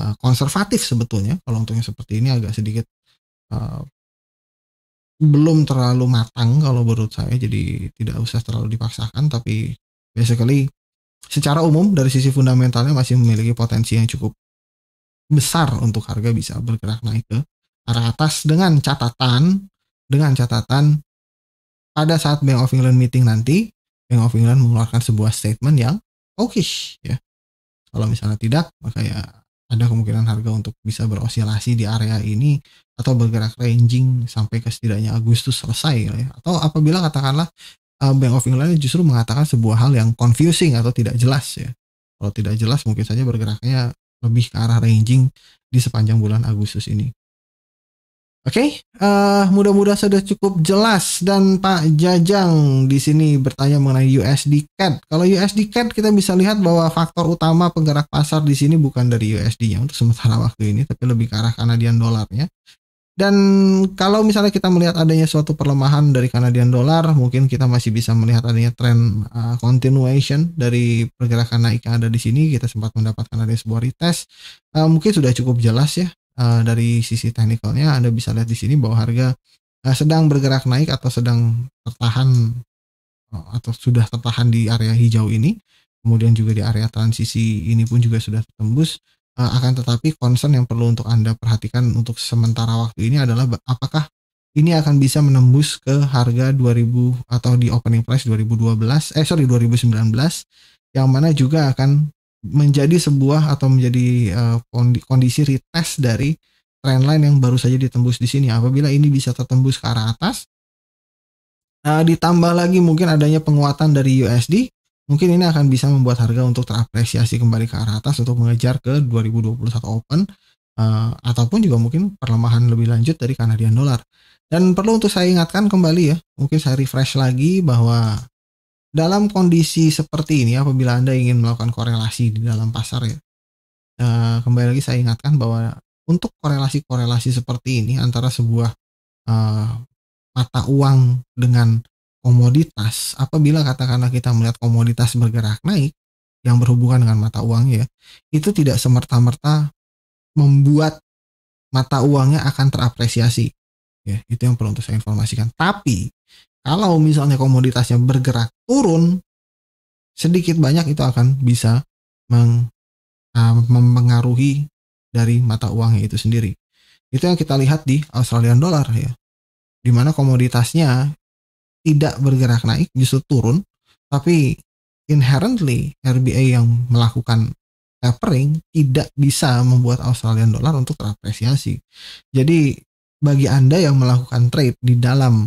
uh, konservatif sebetulnya kalau untungnya seperti ini agak sedikit uh, belum terlalu matang kalau menurut saya jadi tidak usah terlalu dipaksakan tapi basically secara umum dari sisi fundamentalnya masih memiliki potensi yang cukup besar untuk harga bisa bergerak naik ke arah atas dengan catatan dengan catatan pada saat Bank of England meeting nanti Bank of England mengeluarkan sebuah statement yang hawkish ya. Kalau misalnya tidak maka ya ada kemungkinan harga untuk bisa berosilasi di area ini atau bergerak ranging sampai ke setidaknya Agustus selesai ya. atau apabila katakanlah Eh, Bank of England justru mengatakan sebuah hal yang confusing atau tidak jelas ya. Kalau tidak jelas mungkin saja bergeraknya lebih ke arah ranging di sepanjang bulan Agustus ini. Oke, okay, uh, eh, mudah-mudahan sudah cukup jelas dan Pak Jajang di sini bertanya mengenai USD CAD. Kalau USD CAD kita bisa lihat bahwa faktor utama penggerak pasar di sini bukan dari USD-nya untuk sementara waktu ini, tapi lebih ke arah Kanadian dolarnya. Dan kalau misalnya kita melihat adanya suatu perlemahan dari kanadian dolar, mungkin kita masih bisa melihat adanya tren uh, continuation dari pergerakan naik yang ada di sini. Kita sempat mendapatkan ada sebuah retest. Uh, mungkin sudah cukup jelas ya uh, dari sisi teknikalnya. Anda bisa lihat di sini bahwa harga uh, sedang bergerak naik atau sedang tertahan uh, atau sudah tertahan di area hijau ini. Kemudian juga di area transisi ini pun juga sudah tembus Eh, akan tetapi concern yang perlu untuk Anda perhatikan untuk sementara waktu ini adalah apakah ini akan bisa menembus ke harga 2000 atau di opening price 2012 eh sorry 2019 yang mana juga akan menjadi sebuah atau menjadi uh, kondisi retest dari trendline yang baru saja ditembus di sini apabila ini bisa tertembus ke arah atas uh, ditambah lagi mungkin adanya penguatan dari USD Mungkin ini akan bisa membuat harga untuk terapresiasi kembali ke arah atas untuk mengejar ke 2021 Open uh, ataupun juga mungkin perlemahan lebih lanjut dari Kanadian dollar. Dan perlu untuk saya ingatkan kembali ya, mungkin saya refresh lagi bahwa dalam kondisi seperti ini apabila Anda ingin melakukan korelasi di dalam pasar ya. Uh, kembali lagi saya ingatkan bahwa untuk korelasi-korelasi seperti ini antara sebuah uh, mata uang dengan komoditas, apabila katakanlah kita melihat komoditas bergerak naik yang berhubungan dengan mata uang ya, itu tidak semerta-merta membuat mata uangnya akan terapresiasi. Ya, itu yang perlu untuk saya informasikan. Tapi kalau misalnya komoditasnya bergerak turun, sedikit banyak itu akan bisa meng, uh, mempengaruhi dari mata uangnya itu sendiri. Itu yang kita lihat di Australian Dollar ya. Dimana komoditasnya tidak bergerak naik justru turun tapi inherently RBA yang melakukan tapering tidak bisa membuat Australian dollar untuk terapresiasi. Jadi bagi Anda yang melakukan trade di dalam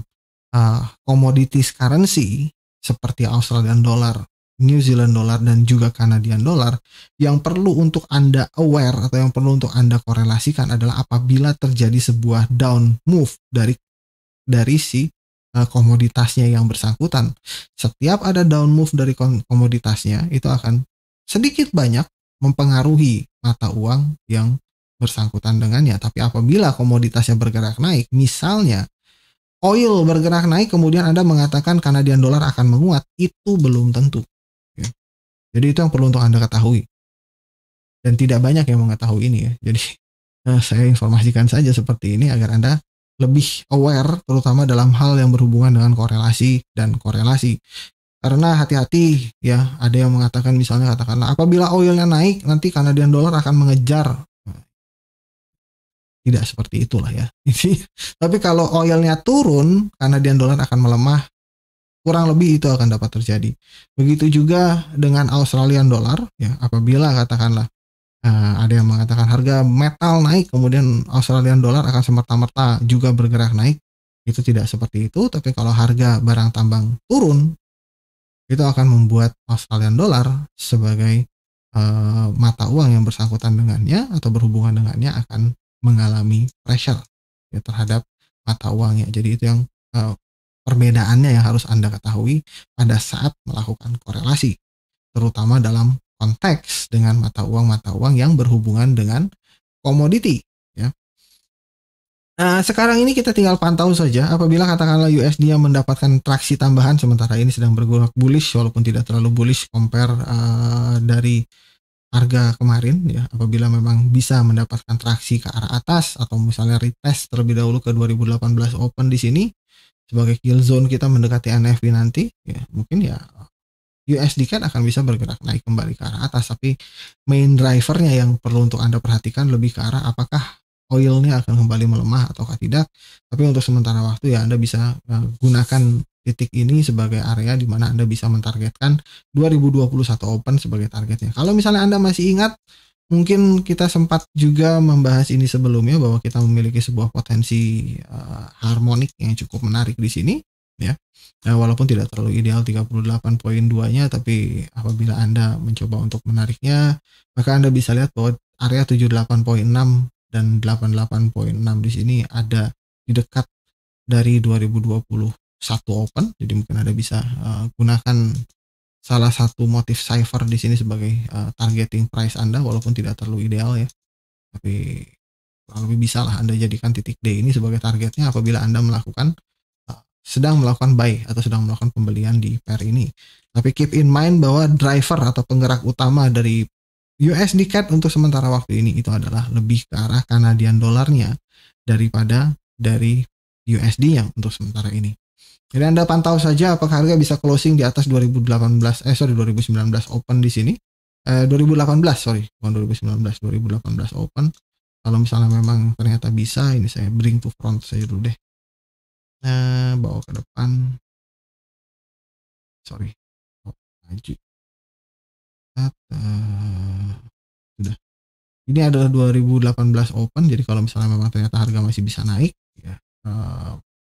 uh, commodities currency seperti Australian dollar, New Zealand dollar dan juga Canadian dollar yang perlu untuk Anda aware atau yang perlu untuk Anda korelasikan adalah apabila terjadi sebuah down move dari dari si Eh, komoditasnya yang bersangkutan. Setiap ada down move dari komoditasnya itu akan sedikit banyak mempengaruhi mata uang yang bersangkutan dengannya. Tapi apabila komoditasnya bergerak naik, misalnya oil bergerak naik kemudian Anda mengatakan Kanadian dolar akan menguat, itu belum tentu. Ya. Jadi itu yang perlu untuk Anda ketahui. Dan tidak banyak yang mengetahui ini ya. Jadi eh, saya informasikan saja seperti ini agar Anda lebih aware terutama dalam hal yang berhubungan dengan korelasi dan korelasi karena hati-hati ya ada yang mengatakan misalnya katakanlah apabila oilnya naik nanti Kanadian dollar akan mengejar tidak seperti itulah ya tapi kalau oilnya turun Kanadian dollar akan melemah kurang lebih itu akan dapat terjadi begitu juga dengan Australian dollar ya apabila katakanlah Uh, ada yang mengatakan harga metal naik, kemudian Australian dollar akan semerta-merta juga bergerak naik. Itu tidak seperti itu, tapi kalau harga barang tambang turun, itu akan membuat Australian dollar sebagai uh, mata uang yang bersangkutan dengannya atau berhubungan dengannya akan mengalami pressure ya, terhadap mata uangnya. Jadi itu yang uh, perbedaannya yang harus Anda ketahui pada saat melakukan korelasi, terutama dalam konteks dengan mata uang mata uang yang berhubungan dengan komoditi ya. Nah, sekarang ini kita tinggal pantau saja apabila katakanlah USD yang mendapatkan traksi tambahan sementara ini sedang bergerak bullish walaupun tidak terlalu bullish compare uh, dari harga kemarin ya apabila memang bisa mendapatkan traksi ke arah atas atau misalnya retest terlebih dahulu ke 2018 open di sini sebagai kill zone kita mendekati NFP nanti ya mungkin ya USD kan akan bisa bergerak naik kembali ke arah atas tapi main drivernya yang perlu untuk Anda perhatikan lebih ke arah apakah oilnya akan kembali melemah atau tidak tapi untuk sementara waktu ya Anda bisa eh, gunakan titik ini sebagai area di mana Anda bisa mentargetkan 2021 Open sebagai targetnya. Kalau misalnya Anda masih ingat mungkin kita sempat juga membahas ini sebelumnya bahwa kita memiliki sebuah potensi uh, harmonik yang cukup menarik di sini ya. Nah, walaupun tidak terlalu ideal poin duanya, tapi apabila Anda mencoba untuk menariknya, maka Anda bisa lihat bahwa area 78.6 dan 88.6 di sini ada di dekat dari 2021 open. Jadi mungkin Anda bisa uh, gunakan salah satu motif cipher di sini sebagai uh, targeting price Anda walaupun tidak terlalu ideal ya. Tapi kurang lebih bisa lah Anda jadikan titik D ini sebagai targetnya apabila Anda melakukan sedang melakukan buy atau sedang melakukan pembelian di pair ini. Tapi keep in mind bahwa driver atau penggerak utama dari USD CAD untuk sementara waktu ini itu adalah lebih ke arah Kanadian dolarnya daripada dari USD yang untuk sementara ini. Jadi Anda pantau saja apakah harga bisa closing di atas 2018 eh sorry 2019 open di sini. Eh, 2018 sorry bukan 2019 2018 open. Kalau misalnya memang ternyata bisa ini saya bring to front saya dulu deh nah bawa ke depan sorry oh, maju sudah ini adalah 2018 Open jadi kalau misalnya memang ternyata harga masih bisa naik ya eh,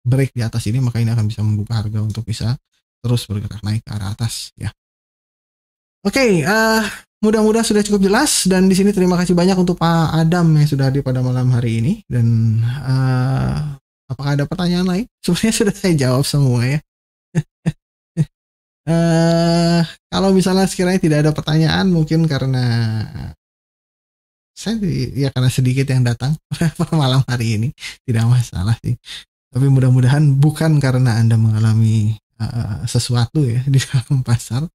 break di atas ini maka ini akan bisa membuka harga untuk bisa terus bergerak naik ke arah atas ya. Oke, okay, uh, eh, mudah-mudahan sudah cukup jelas dan di sini terima kasih banyak untuk Pak Adam yang sudah hadir pada malam hari ini dan uh, Apakah ada pertanyaan lain? Sebenarnya sudah saya jawab semua ya. uh, kalau misalnya sekiranya tidak ada pertanyaan, mungkin karena saya ya karena sedikit yang datang per malam hari ini tidak masalah sih. Tapi mudah-mudahan bukan karena anda mengalami uh, sesuatu ya di dalam pasar.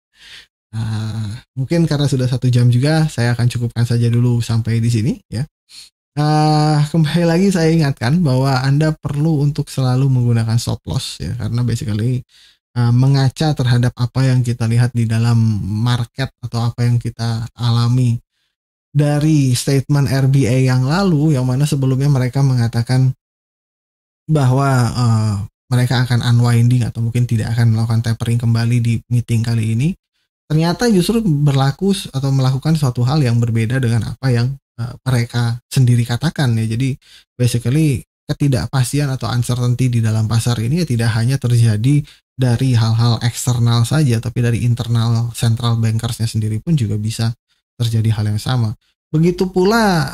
Uh, mungkin karena sudah satu jam juga, saya akan cukupkan saja dulu sampai di sini ya. Uh, kembali lagi saya ingatkan bahwa Anda perlu untuk selalu menggunakan stop loss ya karena basically uh, mengaca terhadap apa yang kita lihat di dalam market atau apa yang kita alami dari statement RBA yang lalu yang mana sebelumnya mereka mengatakan bahwa uh, mereka akan unwinding atau mungkin tidak akan melakukan tapering kembali di meeting kali ini ternyata justru berlaku atau melakukan suatu hal yang berbeda dengan apa yang Eh, mereka sendiri katakan ya. Jadi basically ketidakpastian atau uncertainty di dalam pasar ini ya tidak hanya terjadi dari hal-hal eksternal saja, tapi dari internal central bankersnya sendiri pun juga bisa terjadi hal yang sama. Begitu pula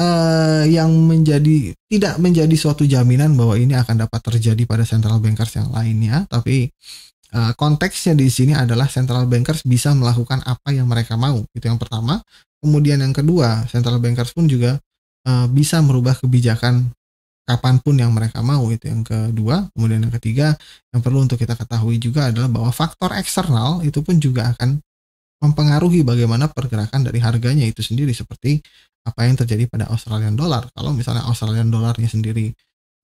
eh, yang menjadi tidak menjadi suatu jaminan bahwa ini akan dapat terjadi pada central bankers yang lainnya, tapi Eh, konteksnya di sini adalah central bankers bisa melakukan apa yang mereka mau. Itu yang pertama. Kemudian yang kedua, central bankers pun juga eh, bisa merubah kebijakan kapanpun yang mereka mau itu yang kedua kemudian yang ketiga yang perlu untuk kita ketahui juga adalah bahwa faktor eksternal itu pun juga akan mempengaruhi bagaimana pergerakan dari harganya itu sendiri seperti apa yang terjadi pada Australian dollar kalau misalnya Australian dollarnya sendiri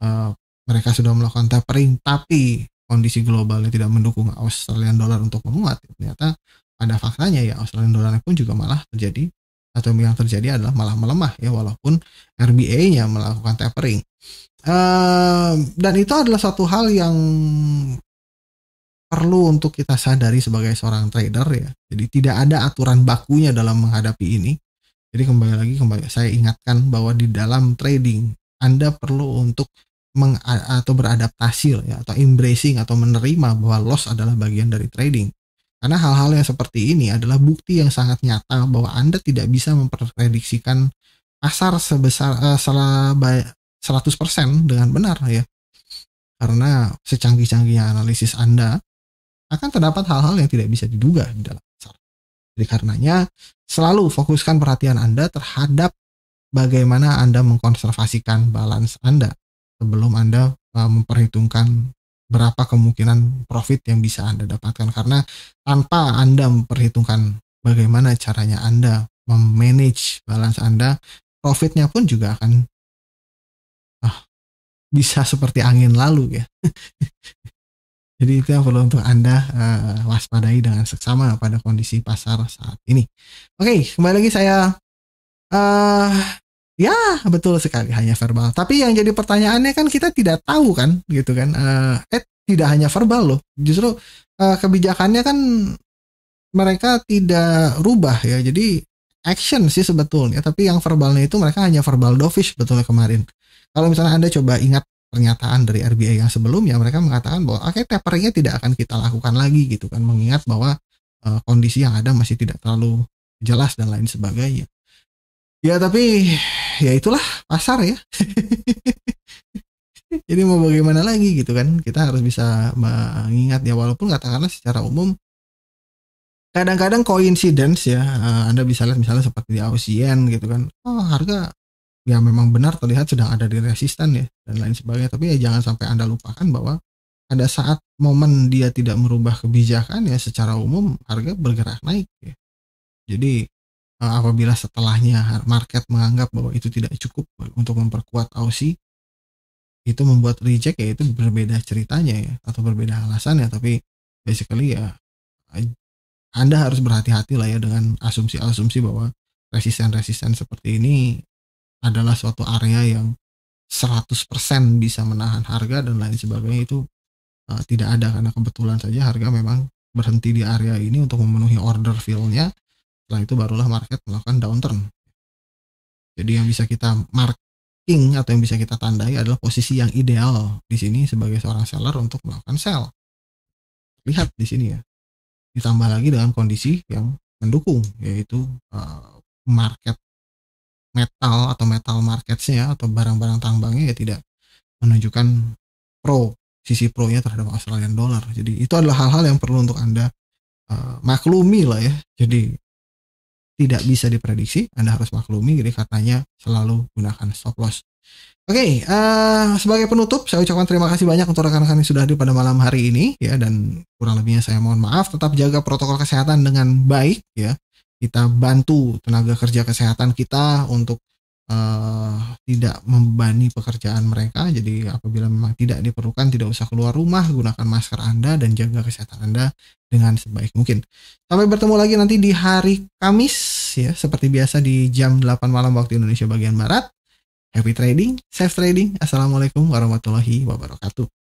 eh, mereka sudah melakukan tapering tapi kondisi globalnya tidak mendukung Australian dollar untuk menguat ternyata ada faktanya ya Australian dollar pun juga malah terjadi atau yang terjadi adalah malah melemah ya walaupun RBA-nya melakukan tapering uh, dan itu adalah satu hal yang perlu untuk kita sadari sebagai seorang trader ya jadi tidak ada aturan bakunya dalam menghadapi ini jadi kembali lagi kembali saya ingatkan bahwa di dalam trading Anda perlu untuk meng atau beradaptasi ya atau embracing atau menerima bahwa loss adalah bagian dari trading. Karena hal-hal yang seperti ini adalah bukti yang sangat nyata bahwa Anda tidak bisa memprediksikan pasar sebesar uh, eh, 100% dengan benar ya. Karena secanggih-canggihnya analisis Anda akan terdapat hal-hal yang tidak bisa diduga di dalam pasar. Jadi karenanya selalu fokuskan perhatian Anda terhadap bagaimana Anda mengkonservasikan balance Anda sebelum Anda eh, memperhitungkan berapa kemungkinan profit yang bisa Anda dapatkan karena tanpa Anda memperhitungkan bagaimana caranya Anda memanage balance Anda, profitnya pun juga akan ah, bisa seperti angin lalu ya. Jadi itu yang perlu untuk Anda uh, waspadai dengan seksama pada kondisi pasar saat ini. Oke, okay, kembali lagi saya uh, Ya, betul sekali hanya verbal. Tapi yang jadi pertanyaannya kan kita tidak tahu kan, gitu kan. Uh, eh tidak hanya verbal loh. Justru uh, kebijakannya kan mereka tidak rubah ya. Jadi action sih sebetulnya, tapi yang verbalnya itu mereka hanya verbal dovish betulnya kemarin. Kalau misalnya Anda coba ingat pernyataan dari RBA yang sebelumnya mereka mengatakan bahwa oke okay, taperingnya tidak akan kita lakukan lagi gitu kan mengingat bahwa uh, kondisi yang ada masih tidak terlalu jelas dan lain sebagainya. Ya tapi ya itulah pasar ya jadi mau bagaimana lagi gitu kan kita harus bisa mengingat ya walaupun katakanlah secara umum kadang-kadang coincidence ya eh, Anda bisa lihat misalnya seperti di Aussie gitu kan oh harga ya memang benar terlihat sedang ada di resisten ya dan lain sebagainya tapi ya jangan sampai Anda lupakan bahwa ada saat momen dia tidak merubah kebijakan ya secara umum harga bergerak naik ya. Jadi Eh, apabila setelahnya market menganggap bahwa itu tidak cukup untuk memperkuat Aussie itu membuat reject ya itu berbeda ceritanya ya atau berbeda alasan ya tapi basically ya Anda harus berhati-hati lah ya dengan asumsi-asumsi bahwa resisten-resisten seperti ini adalah suatu area yang 100% bisa menahan harga dan lain sebagainya itu uh, tidak ada karena kebetulan saja harga memang berhenti di area ini untuk memenuhi order fill-nya setelah itu barulah market melakukan downturn jadi yang bisa kita marking atau yang bisa kita tandai adalah posisi yang ideal di sini sebagai seorang seller untuk melakukan sell lihat di sini ya ditambah lagi dengan kondisi yang mendukung yaitu eh, market metal atau metal marketsnya atau barang-barang tambangnya ya tidak menunjukkan pro sisi pro nya terhadap Australian dollar jadi itu adalah hal-hal yang perlu untuk anda uh, maklumi lah ya jadi tidak bisa diprediksi, Anda harus maklumi. Jadi katanya selalu gunakan stop loss. Oke, okay, uh, eh, sebagai penutup saya ucapkan terima kasih banyak untuk rekan-rekan yang sudah hadir pada malam hari ini ya dan kurang lebihnya saya mohon maaf tetap jaga protokol kesehatan dengan baik ya. Kita bantu tenaga kerja kesehatan kita untuk Eh, tidak membebani pekerjaan mereka. Jadi apabila memang tidak diperlukan, tidak usah keluar rumah, gunakan masker Anda dan jaga kesehatan Anda dengan sebaik mungkin. Sampai bertemu lagi nanti di hari Kamis ya, seperti biasa di jam 8 malam waktu Indonesia bagian barat. Happy trading, safe trading. Assalamualaikum warahmatullahi wabarakatuh.